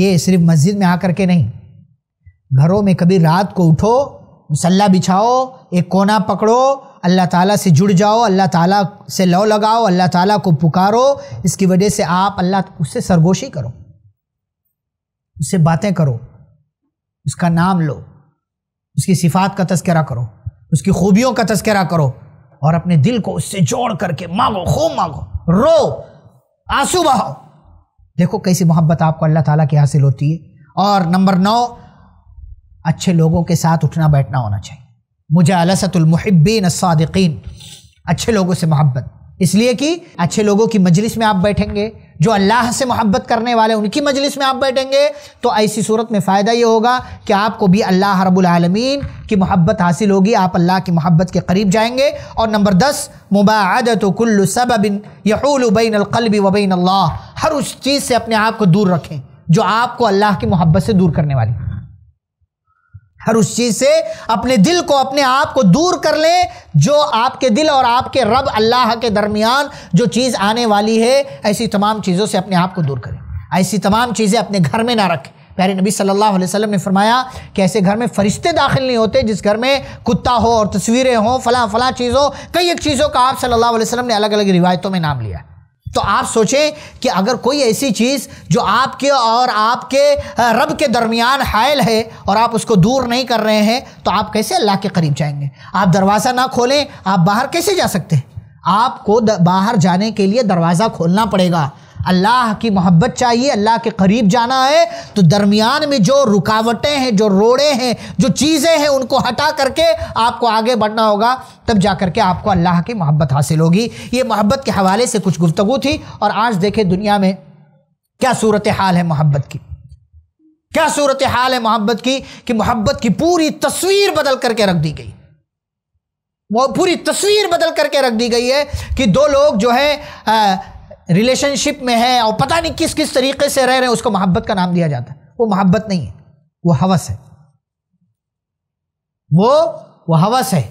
ये सिर्फ मस्जिद में आकर के नहीं घरों में कभी रात को उठो मुसल्ला बिछाओ एक कोना पकड़ो अल्लाह ताला से जुड़ जाओ अल्लाह ताला से लौ लगाओ अल्लाह ताला को पुकारो इसकी वजह से आप अल्लाह उससे सरगोशी करो उससे बातें करो उसका नाम लो उसकी सिफात का तस्करा करो उसकी खूबियों का तस्करा करो और अपने दिल को उससे जोड़ करके मांगो खूब मांगो रो आंसू बहाओ देखो कैसी मोहब्बत आपको अल्लाह ताला की हासिल होती है और नंबर नौ अच्छे लोगों के साथ उठना बैठना होना चाहिए मुझे अलसतुलमहब्बिन सदकिन अच्छे लोगों से मोहब्बत इसलिए कि अच्छे लोगों की मजलिस में आप बैठेंगे जो अल्लाह से मोहब्बत करने वाले उनकी मजलिस में आप बैठेंगे तो ऐसी सूरत में फ़ायदा ये होगा कि आपको भी अल्लाह रबालमीन की मोहब्बत हासिल होगी आप अल्लाह की मोहब्बत के करीब जाएंगे और नंबर दस मुबादत कुल्लु सबबिन यहूलबैन अलकलबी वबैन अल्लाह हर उस चीज़ से अपने आप को दूर रखें जो आपको अल्लाह की मोहब्बत से दूर करने वाली हर उस चीज़ से अपने दिल को अपने आप को दूर कर लें जो आपके दिल और आपके रब अल्लाह के दरमियान जो चीज़ आने वाली है ऐसी तमाम चीज़ों से अपने आप को दूर करें ऐसी तमाम चीज़ें अपने घर में ना रखें प्यारे नबी सल्लल्लाहु अलैहि वसल्लम ने फरमाया कि ऐसे घर में फरिश्ते दाखिल नहीं होते जिस घर में कुत्ता हो और तस्वीरें हों फला फला चीज़ हो कई एक चीज़ों का आप सल्लल्लाहु अलैहि वसल्लम ने अलग अलग रिवायतों में नाम लिया तो आप सोचें कि अगर कोई ऐसी चीज़ जो आपके और आपके रब के दरमियान हायल है और आप उसको दूर नहीं कर रहे हैं तो आप कैसे अल्लाह के करीब जाएंगे आप दरवाज़ा ना खोलें आप बाहर कैसे जा सकते हैं आपको बाहर जाने के लिए दरवाज़ा खोलना पड़ेगा अल्लाह की मोहब्बत चाहिए अल्लाह के करीब जाना है तो दरमियान में जो रुकावटें हैं जो रोड़े हैं जो चीज़ें हैं उनको हटा करके आपको आगे बढ़ना होगा तब जा करके आपको अल्लाह की मोहब्बत हासिल होगी ये मोहब्बत के हवाले से कुछ गुफ्तु थी और आज देखें दुनिया में क्या सूरत हाल है मोहब्बत की क्या सूरत हाल है मोहब्बत की कि मोहब्बत की पूरी तस्वीर बदल करके रख दी गई वो पूरी तस्वीर बदल करके रख दी गई है कि दो लोग जो है रिलेशनशिप में है और पता नहीं किस किस तरीके से रह रहे हैं उसको मोहब्बत का नाम दिया जाता है वो मोहब्बत नहीं है वो हवस है वो वो हवस है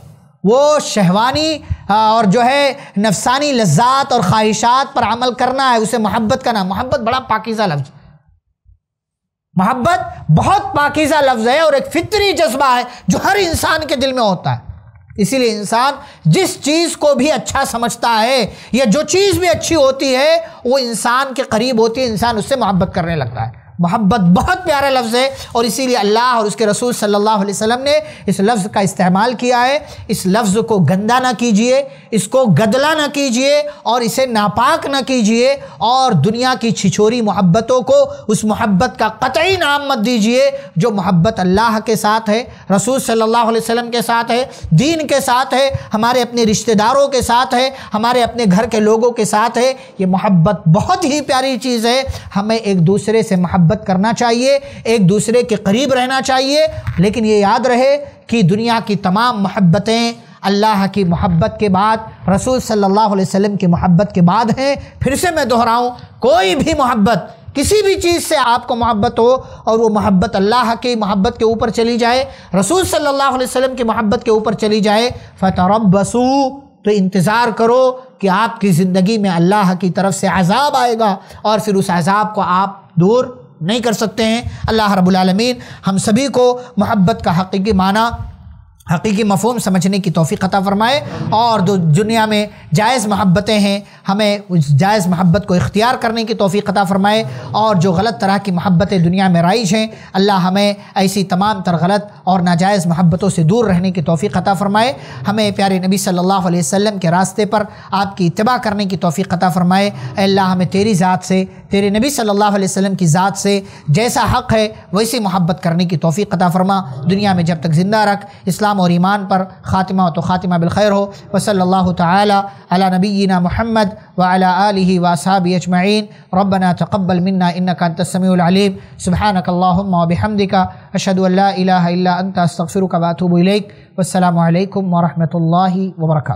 वो शहवानी और जो है नफसानी लज्जात और ख्वाहिशात पर अमल करना है उसे मोहब्बत का नाम मोहब्बत बड़ा पाकिज़ा लफ्ज़ मोहब्बत बहुत पाकिज़ा लफ्ज़ है और एक फितरी जज्बा है जो हर इंसान के दिल में होता है इसीलिए इंसान जिस चीज़ को भी अच्छा समझता है या जो चीज़ भी अच्छी होती है वो इंसान के करीब होती है इंसान उससे मोहब्बत करने लगता है मोहब्बत बहुत प्यारा लफ्ज़ है और इसीलिए अल्लाह और उसके रसूल सल्लल्लाहु अलैहि वसल्लम ने इस लफ्ज़ का इस्तेमाल किया है इस लफ्ज़ को गंदा ना कीजिए इसको गदला ना कीजिए और इसे नापाक ना कीजिए और दुनिया की छिछोरी मोहब्बतों को उस मोहब्बत का कतई नाम मत दीजिए जो मोहब्बत अल्लाह के साथ है रसूल सल्लल्लाहु अलैहि वसल्लम के साथ है दीन के साथ है हमारे अपने रिश्तेदारों के साथ है हमारे अपने घर के लोगों के साथ है ये मोहब्बत बहुत ही प्यारी चीज़ है हमें एक दूसरे से मोहब्बत मोहब्बत करना चाहिए एक दूसरे के करीब रहना चाहिए लेकिन ये याद रहे कि दुनिया की तमाम मोहब्बतें अल्लाह की मोहब्बत के बाद रसूल सल्लल्लाहु अलैहि वसल्लम की मोहब्बत के बाद हैं फिर से मैं दोहराऊं कोई भी मोहब्बत किसी भी चीज़ से आपको मोहब्बत हो और वो मोहब्बत अल्लाह की मोहब्बत के ऊपर चली जाए रसूल सल्लल्लाहु अलैहि वसल्लम की मोहब्बत के ऊपर चली जाए फ़तरबसू तो इंतज़ार करो कि आपकी ज़िंदगी में अल्लाह की तरफ से अजाब आएगा और फिर उस अजाब को आप दूर नहीं कर सकते हैं अल्लाह रब्बुल रबालमीन हम सभी को मोहब्बत का हकीकी माना हकीकी मफहम समझने की तोफ़ी ख़ता फ़रमाए और जो दुनिया में जायज़ महब्बतें हैं हमें उस जायज़ महब्बत को इख्तियार करने की तोफ़ी ख़ता फ़रमाए और जो गलत तरह की महब्बतें दुनिया में राइज हैं अल्लाह हमें ऐसी तमाम तर गलत और नाजायज़ महब्बतों से दूर रहने की तोफ़ी ख़ता फ़रमाए हमें प्यारे नबी सल्ला वसम के रास्ते पर आपकी इतबा करने की तोफ़ी ख़ता फ़रमाए अल्लाह हमें तेरी ज़ात से तेरे नबी सल्ला वसम की ज़ात से जैसा हक़ है वैसी मोहब्बत करने की तोफ़ी ख़ता फ़रमा दुनिया में जब तक ज़िंदा रख इस्लाम और ईमान पर ख़ातिमा तो ख़ातिमा बिलखैर हो वसल्ला तला नबीना महमद वाली वासाबी अजमैन रबना तकबल मन्ना इनका तस्मीम सुबहानकल्लाबहमदिका अशदुल्ला अंत अस्तफ़िर का वातूबलैक वालकम वरहमल वर्का